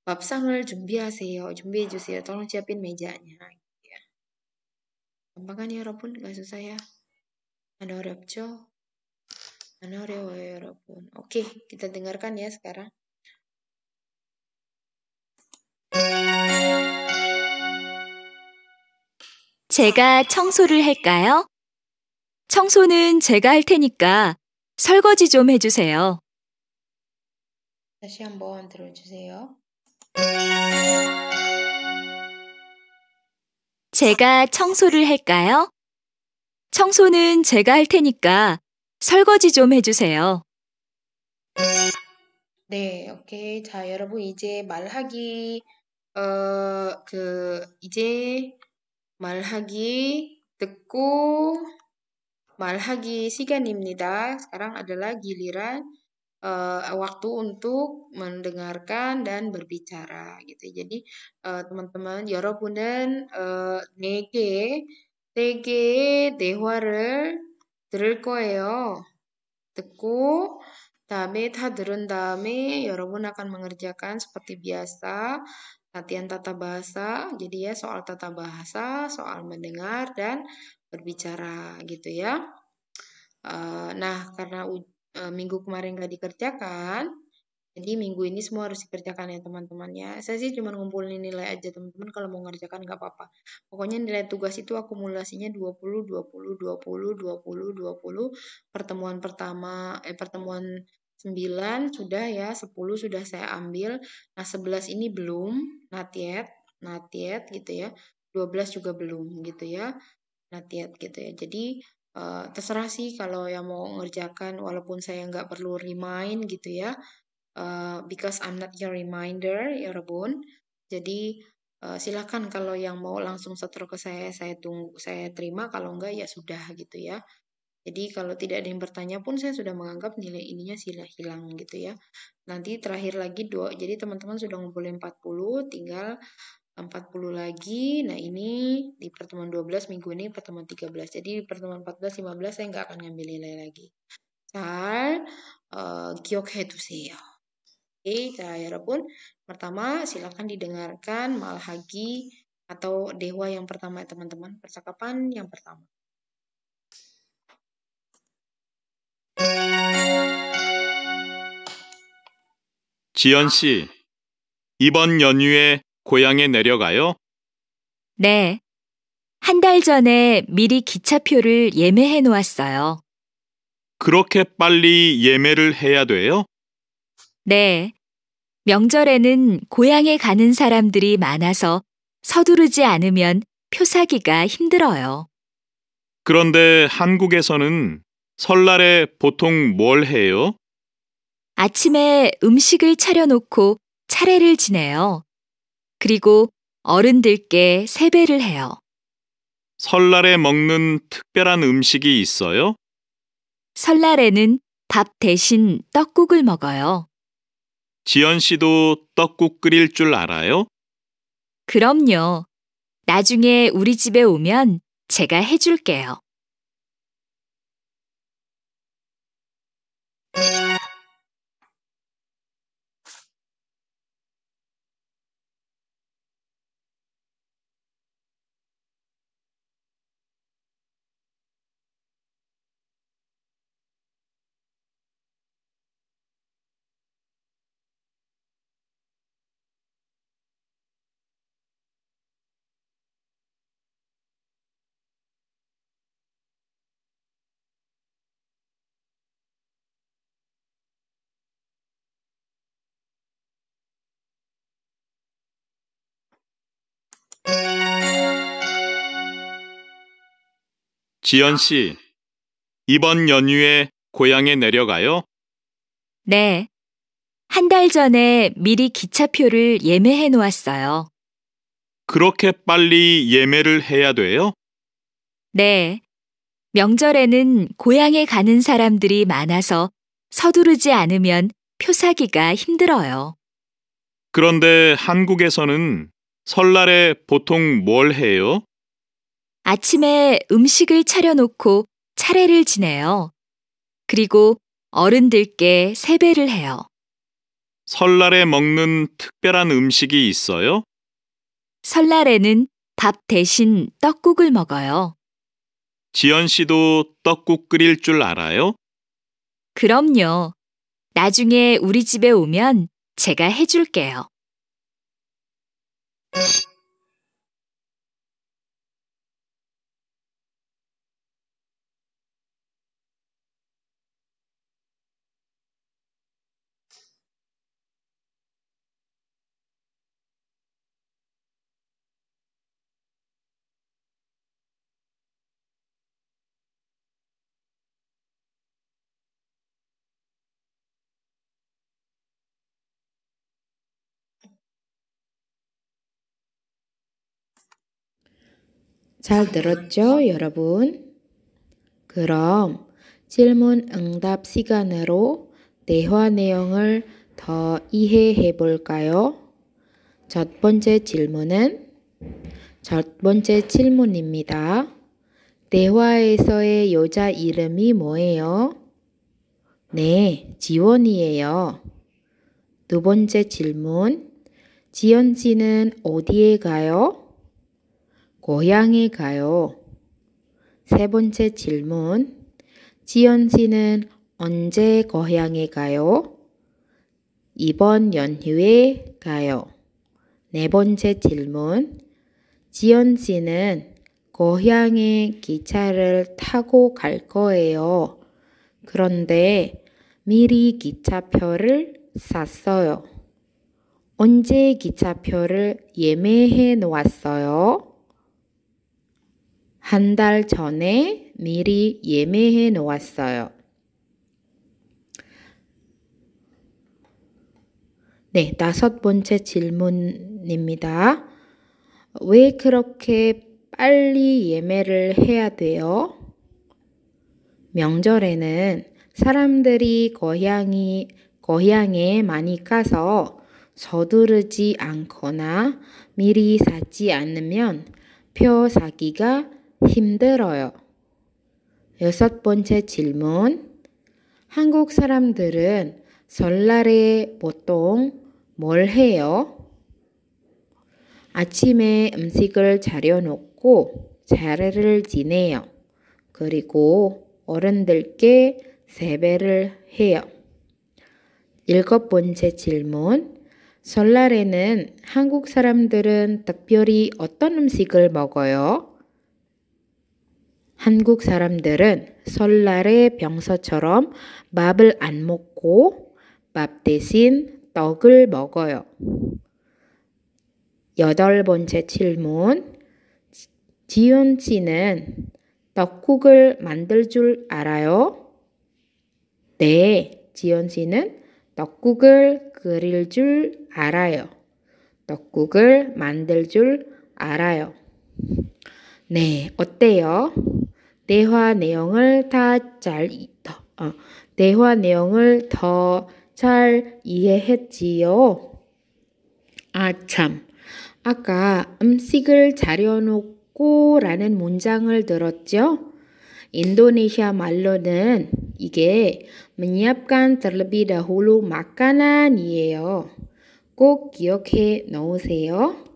밥상을 준비하세요. 준비해 주세요. Tolong siapin mejanya. Gampang kan ya, 여러분? Gak susah ya? Anda 어렵죠? Anda 어려워요, 여러분. Oke, okay, kita dengarkan ya sekarang. 제가 청소를 할까요? 청소는 제가 할 테니까 설거지 좀 해주세요. 다시 한번 들어주세요. 제가 청소를 할까요? 청소는 제가 할 테니까 설거지 좀 해주세요. 네, 오케이. 자, 여러분 이제 말하기 어 그 이제 말하기 듣고 말하기 시간입니다. Sekarang adalah giliran uh, waktu untuk mendengarkan dan berbicara gitu. Jadi uh, teman-teman 여러분은 dan 네개 TG 대화를 들을 거예요. 듣고 다음에 다 들은 여러분 akan mengerjakan seperti biasa latihan tata bahasa. Jadi ya soal tata bahasa, soal mendengar dan berbicara gitu ya. Eh, nah, karena eh, minggu kemarin gak dikerjakan, jadi minggu ini semua harus dikerjakan ya teman-teman ya. Saya sih cuma ngumpulin nilai aja teman-teman kalau mau ngerjakan nggak apa-apa. Pokoknya nilai tugas itu akumulasinya 20 20 20 20 20 pertemuan pertama eh pertemuan 9 sudah ya, 10 sudah saya ambil. Nah, 11 ini belum, not yet, not yet gitu ya. 12 juga belum gitu ya natiat gitu ya. Jadi uh, terserah sih kalau yang mau ngerjakan walaupun saya nggak perlu remind gitu ya. Uh, because I'm not your reminder, ya Rebun. Jadi uh, silakan kalau yang mau langsung setruk ke saya, saya tunggu, saya terima. Kalau enggak ya sudah gitu ya. Jadi kalau tidak ada yang bertanya pun saya sudah menganggap nilai ininya sila hilang gitu ya. Nanti terakhir lagi dua. Jadi teman-teman sudah ngumpulin 40, tinggal 40 lagi. Nah, ini di pertemuan 12 minggu ini pertemuan 13. Jadi di pertemuan 14 15 saya nggak akan ngambil nilai lagi. 잘 uh, 기억해 두세요. Oke, cara pun Pertama, silakan didengarkan Malhagi atau Dewa yang pertama, teman-teman. Percakapan yang pertama. Jiyeon 씨, 이번 연휴에 고향에 내려가요? 네. 한 달 전에 미리 기차표를 예매해 놓았어요. 그렇게 빨리 예매를 해야 돼요? 네. 명절에는 고향에 가는 사람들이 많아서 서두르지 않으면 표 사기가 힘들어요. 그런데 한국에서는 설날에 보통 뭘 해요? 아침에 음식을 차려놓고 차례를 지내요. 그리고 어른들께 세배를 해요. 설날에 먹는 특별한 음식이 있어요? 설날에는 밥 대신 떡국을 먹어요. 지연 씨도 떡국 끓일 줄 알아요? 그럼요. 나중에 우리 집에 오면 제가 해줄게요. 지연 씨, 이번 연휴에 고향에 내려가요? 네. 한 달 전에 미리 기차표를 예매해 놓았어요. 그렇게 빨리 예매를 해야 돼요? 네. 명절에는 고향에 가는 사람들이 많아서 서두르지 않으면 표 사기가 힘들어요. 그런데 한국에서는 설날에 보통 뭘 해요? 아침에 음식을 차려놓고 차례를 지내요. 그리고 어른들께 세배를 해요. 설날에 먹는 특별한 음식이 있어요? 설날에는 밥 대신 떡국을 먹어요. 지연 씨도 떡국 끓일 줄 알아요? 그럼요. 나중에 우리 집에 오면 제가 해줄게요. 잘 들었죠, 여러분? 그럼 질문 응답 시간으로 대화 내용을 더 이해해 볼까요? 첫 번째 질문은 첫 번째 질문입니다. 대화에서의 여자 이름이 뭐예요? 네, 지원이에요. 두 번째 질문. 지연 씨는 어디에 가요? 고향에 가요. 세 번째 질문. 지연 씨는 언제 고향에 가요? 이번 연휴에 가요. 네 번째 질문. 지연 씨는 고향에 기차를 타고 갈 거예요. 그런데 미리 기차표를 샀어요. 언제 기차표를 예매해 놓았어요? 한달 전에 미리 예매해 놓았어요. 네, 다섯 번째 질문입니다. 왜 그렇게 빨리 예매를 해야 돼요? 명절에는 사람들이 고향이, 고향에 많이 가서 서두르지 않거나 미리 사지 않으면 표 사기가 힘들어요. 여섯 번째 질문. 한국 사람들은 설날에 보통 뭘 해요? 아침에 음식을 차려놓고 자리를 지내요. 그리고 어른들께 세배를 해요. 일곱 번째 질문. 설날에는 한국 사람들은 특별히 어떤 음식을 먹어요? 한국 사람들은 설날에 병서처럼 밥을 안 먹고 밥 대신 떡을 먹어요. 여덟 번째 질문. 지은 씨는 떡국을 만들 줄 알아요? 네, 지연 씨는 떡국을 그릴 줄 알아요. 떡국을 만들 줄 알아요. 네, 어때요? 대화 내용을 다잘 어, 대화 내용을 더 잘 이해했지요? 아 참, 아까 음식을 자려놓고 라는 문장을 들었죠? 인도네시아 말로는 이게 menyiapkan terlebih dahulu makanan이에요. 꼭 기억해 놓으세요.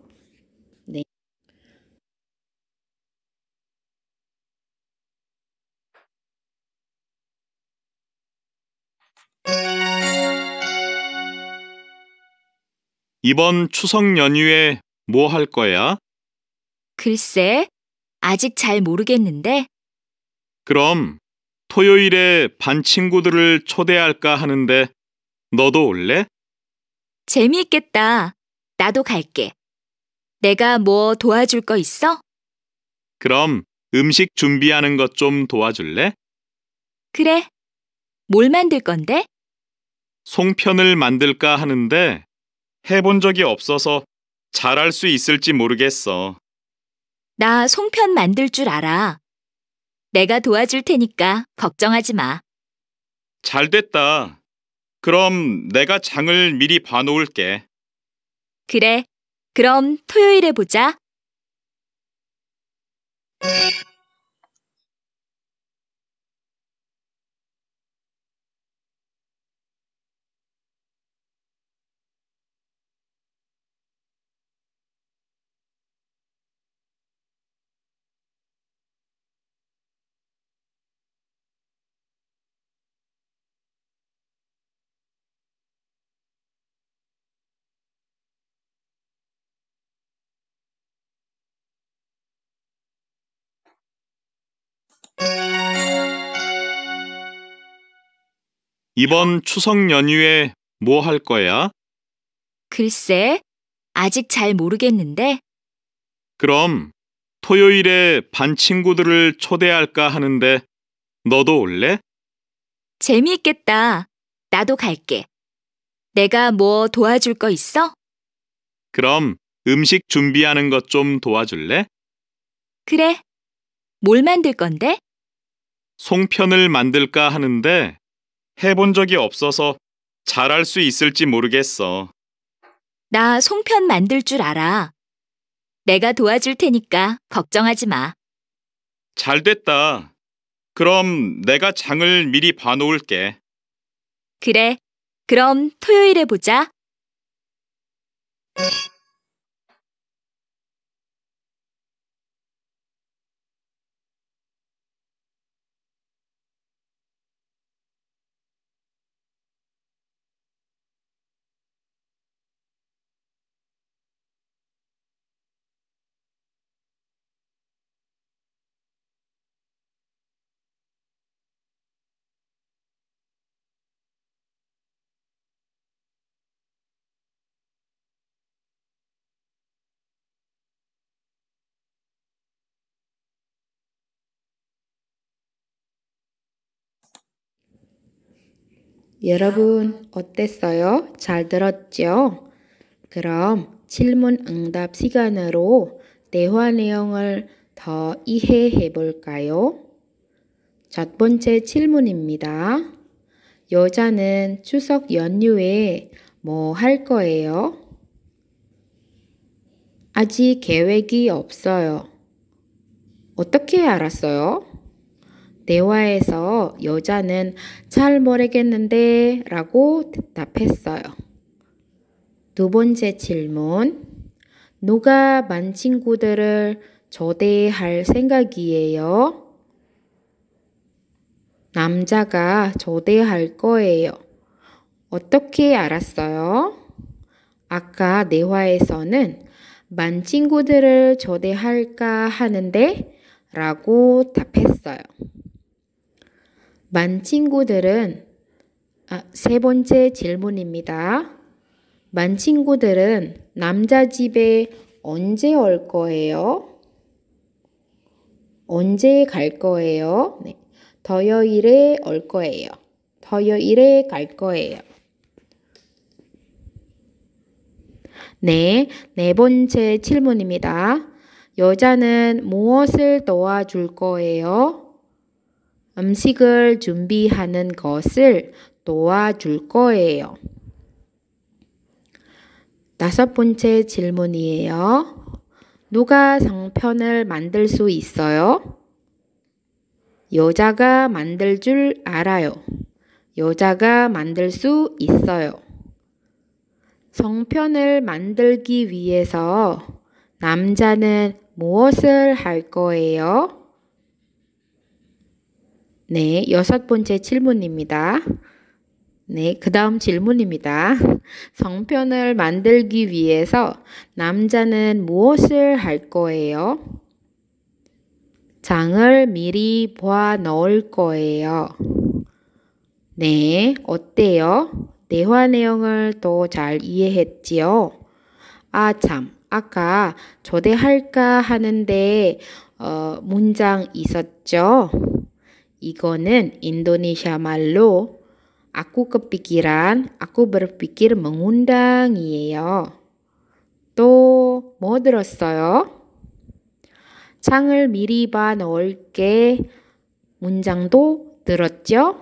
이번 추석 연휴에 뭐 할 거야? 글쎄, 아직 잘 모르겠는데. 그럼 토요일에 반 친구들을 초대할까 하는데 너도 올래? 재미있겠다. 나도 갈게. 내가 뭐 도와줄 거 있어? 그럼 음식 준비하는 것 좀 도와줄래? 그래. 뭘 만들 건데? 송편을 만들까 하는데 해본 적이 없어서 잘할 수 있을지 모르겠어. 나 송편 만들 줄 알아. 내가 도와줄 테니까 걱정하지 마. 잘 됐다. 그럼 내가 장을 미리 봐놓을게. 그래. 그럼 토요일에 보자. 이번 추석 연휴에 뭐 할 거야? 글쎄, 아직 잘 모르겠는데. 그럼 토요일에 반 친구들을 초대할까 하는데 너도 올래? 재미있겠다. 나도 갈게. 내가 뭐 도와줄 거 있어? 그럼 음식 준비하는 것 좀 도와줄래? 그래. 뭘 만들 건데? 송편을 만들까 하는데 해본 적이 없어서 잘할 수 있을지 모르겠어. 나 송편 만들 줄 알아. 내가 도와줄 테니까 걱정하지 마. 잘 됐다. 그럼 내가 장을 미리 봐놓을게. 그래. 그럼 토요일에 보자. 여러분 어땠어요? 잘 들었죠? 그럼 질문 응답 시간으로 대화 내용을 더 이해해 볼까요? 첫 번째 질문입니다. 여자는 추석 연휴에 뭐 할 거예요? 아직 계획이 없어요. 어떻게 알았어요? 대화에서 여자는 잘 모르겠는데 라고 대답했어요. 두 번째 질문. 누가 만 친구들을 초대할 생각이에요? 남자가 초대할 거예요. 어떻게 알았어요? 아까 대화에서는 만 친구들을 초대할까 하는데 라고 답했어요. 만친구들은 아, 세 번째 질문입니다. 만친구들은 남자 집에 언제 올 거예요? 언제 갈 거예요? 네. 더요일에 올 거예요. 더요일에 갈 거예요. 네, 네 번째 질문입니다. 여자는 무엇을 도와줄 거예요? 음식을 준비하는 것을 도와줄 거예요. 다섯 번째 질문이에요. 누가 상편을 만들 수 있어요? 여자가 만들 줄 알아요. 여자가 만들 수 있어요. 성편을 만들기 위해서 남자는 무엇을 할 거예요? 네, 여섯 번째 질문입니다. 네, 그 다음 질문입니다. 성편을 만들기 위해서 남자는 무엇을 할 거예요? 장을 미리 보아 넣을 거예요. 네, 어때요? 대화 내용을 더 잘 이해했지요? 아, 참. 아까 초대할까 하는데, 어, 문장 있었죠? 이거는 인도네시아 말로 aku kepikiran, aku berpikir mengundang이에요. 또뭐 들었어요? 창을 미리 봐 넣을게 문장도 들었죠?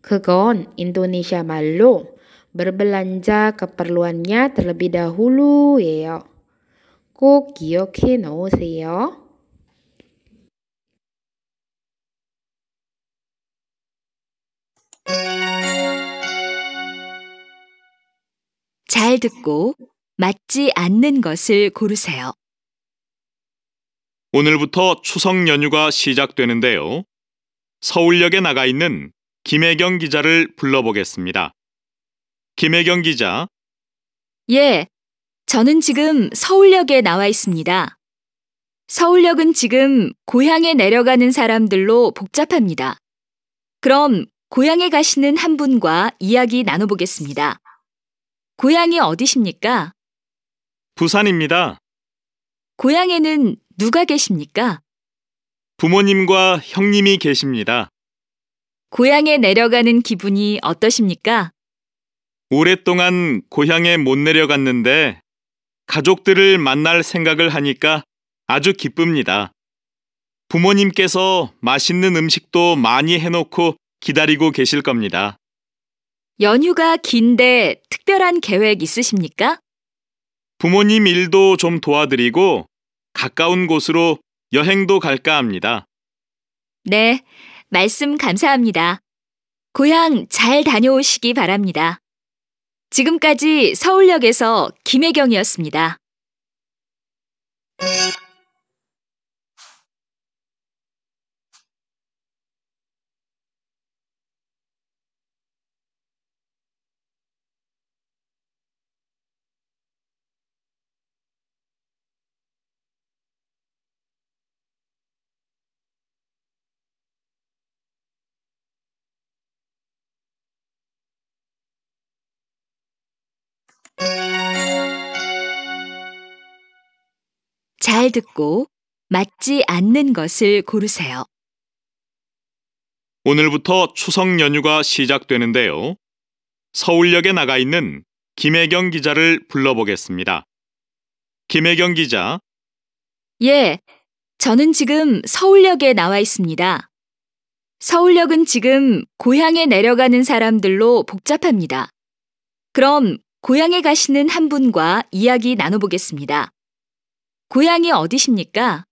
그건 인도네시아 말로 berbelanja keperluannya terlebih dahulu예요. 꼭 기억해 놓으세요. 잘 듣고 맞지 않는 것을 고르세요. 오늘부터 추석 연휴가 시작되는데요. 서울역에 나가 있는 김혜경 기자를 불러보겠습니다. 김혜경 기자. 예, 저는 지금 서울역에 나와 있습니다. 서울역은 지금 고향에 내려가는 사람들로 복잡합니다. 그럼 고향에 가시는 한 분과 이야기 나눠보겠습니다. 고향이 어디십니까? 부산입니다. 고향에는 누가 계십니까? 부모님과 형님이 계십니다. 고향에 내려가는 기분이 어떠십니까? 오랫동안 고향에 못 내려갔는데 가족들을 만날 생각을 하니까 아주 기쁩니다. 부모님께서 맛있는 음식도 많이 해놓고 기다리고 계실 겁니다. 연휴가 긴데 특별한 계획 있으십니까? 부모님 일도 좀 도와드리고 가까운 곳으로 여행도 갈까 합니다. 네, 말씀 감사합니다. 고향 잘 다녀오시기 바랍니다. 지금까지 서울역에서 김혜경이었습니다. 잘 듣고 맞지 않는 것을 고르세요. 오늘부터 추석 연휴가 시작되는데요. 서울역에 나가 있는 김혜경 기자를 불러보겠습니다. 김혜경 기자. 예, 저는 지금 서울역에 나와 있습니다. 서울역은 지금 고향에 내려가는 사람들로 복잡합니다. 그럼 고향에 가시는 한 분과 이야기 나눠보겠습니다. 고향이 어디십니까?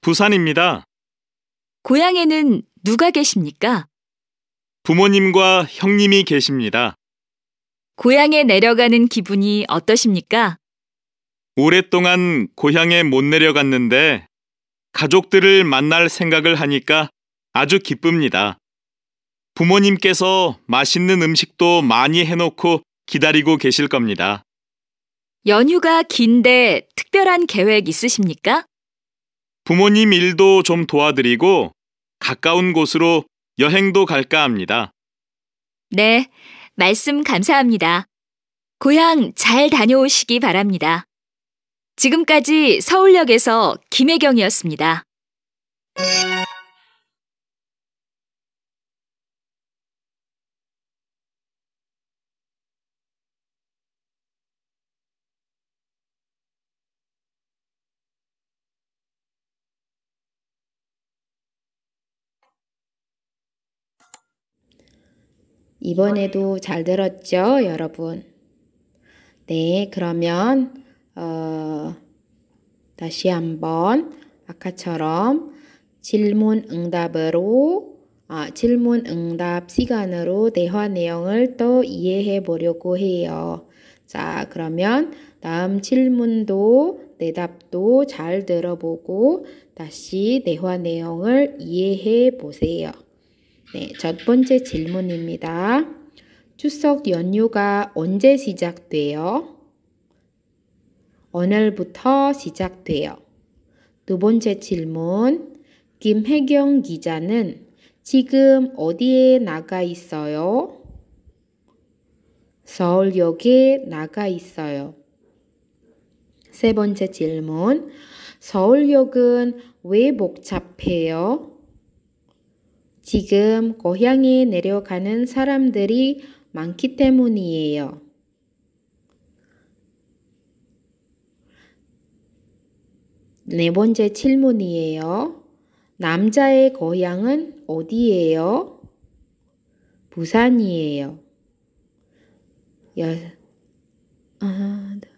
부산입니다. 고향에는 누가 계십니까? 부모님과 형님이 계십니다. 고향에 내려가는 기분이 어떠십니까? 오랫동안 고향에 못 내려갔는데 가족들을 만날 생각을 하니까 아주 기쁩니다. 부모님께서 맛있는 음식도 많이 해놓고 기다리고 계실 겁니다. 연휴가 긴데 특별한 계획 있으십니까? 부모님 일도 좀 도와드리고 가까운 곳으로 여행도 갈까 합니다. 네, 말씀 감사합니다. 고향 잘 다녀오시기 바랍니다. 지금까지 서울역에서 김혜경이었습니다. 이번에도 잘 들었죠, 여러분? 네, 그러면 어, 다시 한번 아까처럼 질문 응답으로 아, 질문 응답 시간으로 대화 내용을 또 이해해 보려고 해요. 자, 그러면 다음 질문도 대답도 잘 들어보고 다시 대화 내용을 이해해 보세요. 네, 첫 번째 질문입니다. 추석 연휴가 언제 시작돼요? 오늘부터 시작돼요. 두 번째 질문. 김혜경 기자는 지금 어디에 나가 있어요? 서울역에 나가 있어요. 세 번째 질문. 서울역은 왜 복잡해요? 지금 고향에 내려가는 사람들이 많기 때문이에요. 네 번째 질문이에요. 남자의 고향은 어디예요? 부산이에요. 여, 아, 네,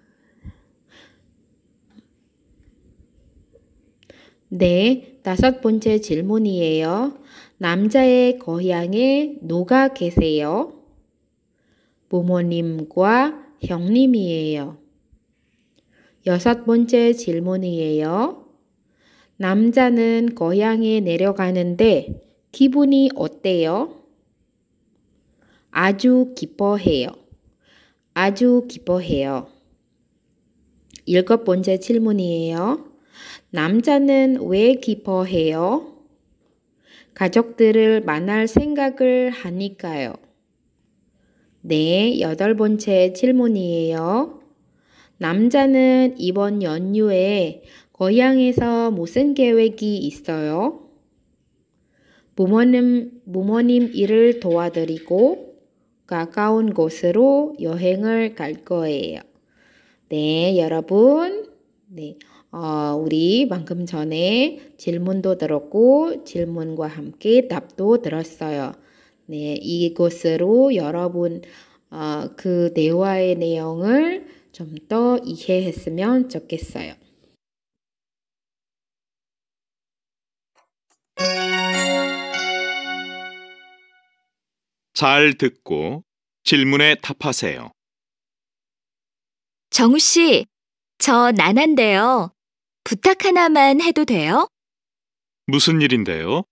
네 다섯 번째 질문이에요. 남자의 고향에 누가 계세요? 부모님과 형님이에요. 여섯 번째 질문이에요. 남자는 고향에 내려가는데 기분이 어때요? 아주 기뻐해요. 아주 기뻐해요. 일곱 번째 질문이에요. 남자는 왜 기뻐해요? 가족들을 만날 생각을 하니까요. 네, 여덟 번째 질문이에요. 남자는 이번 연휴에 고향에서 무슨 계획이 있어요? 부모님, 부모님 일을 도와드리고 가까운 곳으로 여행을 갈 거예요. 네, 여러분. 네. 어, 우리 방금 전에 질문도 들었고 질문과 함께 답도 들었어요. 네, 이곳으로 여러분 어, 그 대화의 내용을 좀 더 이해했으면 좋겠어요. 잘 듣고 질문에 답하세요. 정우 씨, 저 나난데요. 부탁 하나만 해도 돼요? 무슨 일인데요?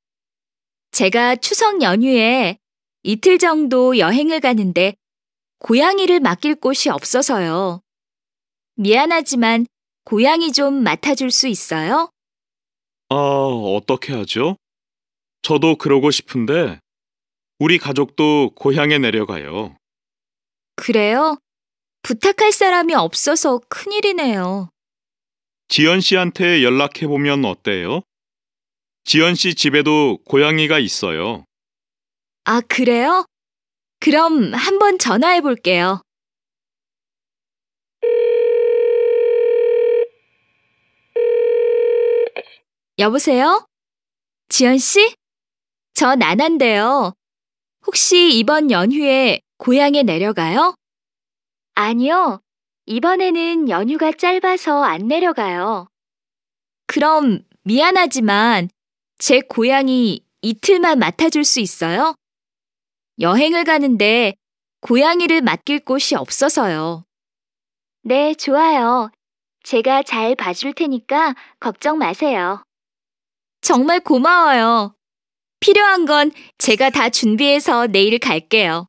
제가 추석 연휴에 이틀 정도 여행을 가는데 고양이를 맡길 곳이 없어서요. 미안하지만 고양이 좀 맡아줄 수 있어요? 아, 어떻게 하죠? 저도 그러고 싶은데 우리 가족도 고향에 내려가요. 그래요? 부탁할 사람이 없어서 큰일이네요. 지연 씨한테 연락해보면 어때요? 지연 씨 집에도 고양이가 있어요. 아, 그래요? 그럼 한번 전화해 볼게요. 여보세요? 지연 씨? 저 나난데요. 혹시 이번 연휴에 고향에 내려가요? 아니요. 이번에는 연휴가 짧아서 안 내려가요. 그럼 미안하지만 제 고양이 이틀만 맡아줄 수 있어요? 여행을 가는데 고양이를 맡길 곳이 없어서요. 네, 좋아요. 제가 잘 봐줄 테니까 걱정 마세요. 정말 고마워요. 필요한 건 제가 다 준비해서 내일 갈게요.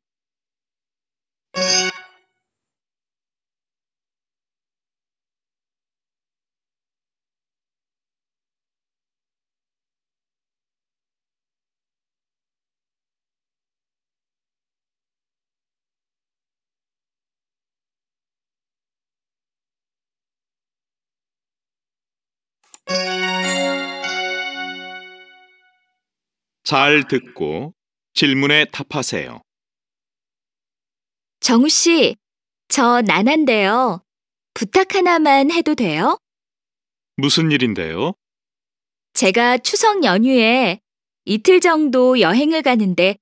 잘 듣고 질문에 답하세요. 정우 씨, 저 나난데요. 부탁 하나만 해도 돼요? 무슨 일인데요? 제가 추석 연휴에 이틀 정도 여행을 가는데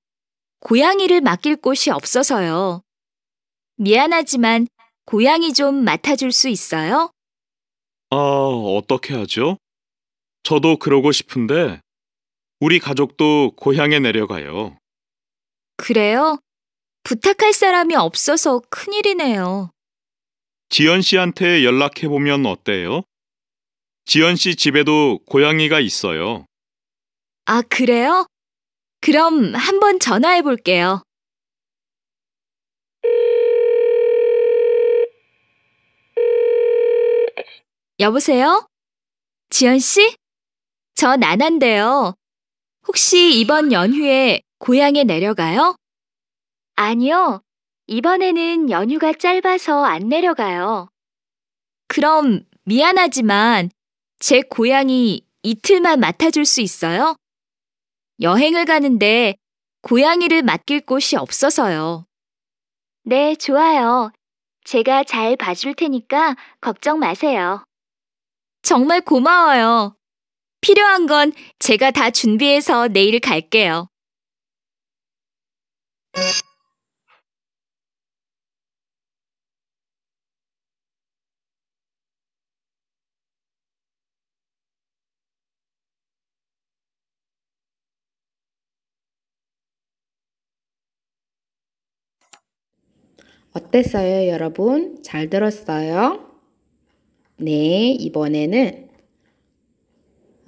고양이를 맡길 곳이 없어서요. 미안하지만 고양이 좀 맡아줄 수 있어요? 아, 어떻게 하죠? 저도 그러고 싶은데 우리 가족도 고향에 내려가요. 그래요? 부탁할 사람이 없어서 큰일이네요. 지연 씨한테 연락해보면 어때요? 지연 씨 집에도 고양이가 있어요. 아, 그래요? 그럼 한번 전화해 볼게요. 여보세요? 지연 씨? 저 나난데요. 혹시 이번 연휴에 고향에 내려가요? 아니요. 이번에는 연휴가 짧아서 안 내려가요. 그럼 미안하지만 제고향이 이틀만 맡아줄 수 있어요? 여행을 가는데 고양이를 맡길 곳이 없어서요. 네, 좋아요. 제가 잘 봐줄 테니까 걱정 마세요. 정말 고마워요. 필요한 건 제가 다 준비해서 내일 갈게요. 어땠어요, 여러분? 잘 들었어요? 네, 이번에는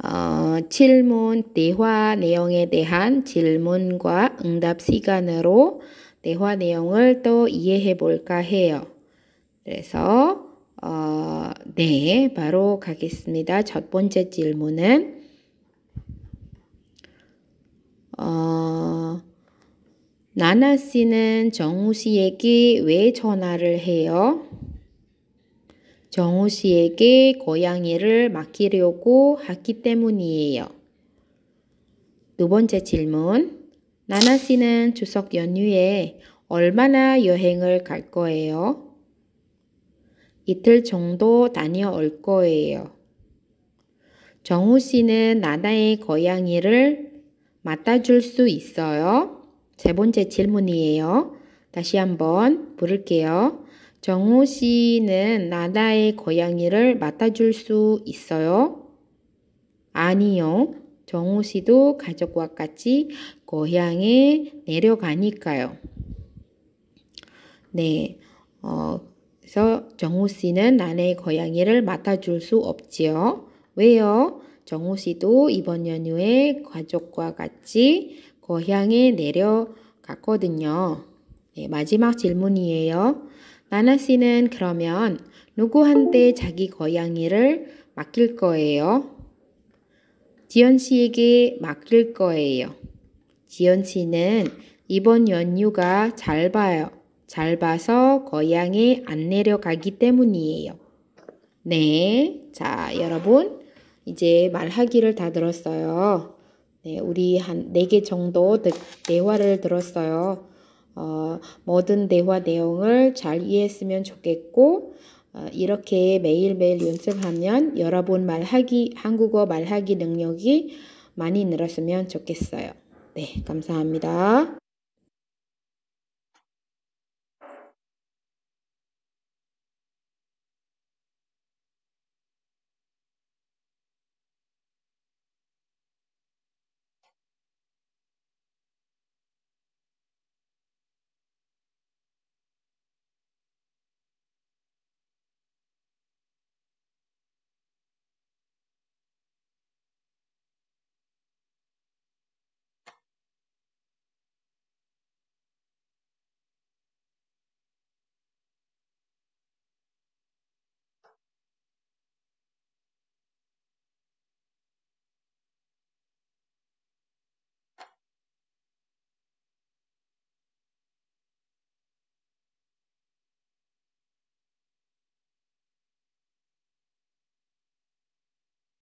어, 질문, 대화 내용에 대한 질문과 응답 시간으로 대화 내용을 또 이해해 볼까 해요. 그래서 어, 네, 바로 가겠습니다. 첫 번째 질문은 어, 나나 씨는 정우 씨에게 왜 전화를 해요? 정우 씨에게 고양이를 맡기려고 했기 때문이에요. 두 번째 질문. 나나 씨는 추석 연휴에 얼마나 여행을 갈 거예요? 이틀 정도 다녀올 거예요. 정우 씨는 나나의 고양이를 맡아줄 수 있어요? 세 번째 질문이에요. 다시 한번 부를게요. 정우 씨는 나다의 고양이를 맡아줄 수 있어요? 아니요. 정우 씨도 가족과 같이 고향에 내려가니까요. 네. 어, 그래서 정우 씨는 나의 고양이를 맡아줄 수 없지요. 왜요? 정우 씨도 이번 연휴에 가족과 같이 고향에 내려갔거든요. 네, 마지막 질문이에요. 나나 씨는 그러면 누구한테 자기 고양이를 맡길 거예요? 지연 씨에게 맡길 거예요. 지연 씨는 이번 연휴가 잘 봐요. 잘 봐서 고향에 안 내려가기 때문이에요. 네. 자, 여러분. 이제 말하기를 다 들었어요. 네, 우리 한 네 개 정도 대화를 들었어요. 어, 모든 대화 내용을 잘 이해했으면 좋겠고 어, 이렇게 매일매일 연습하면 여러분 말하기 한국어 말하기 능력이 많이 늘었으면 좋겠어요. 네, 감사합니다.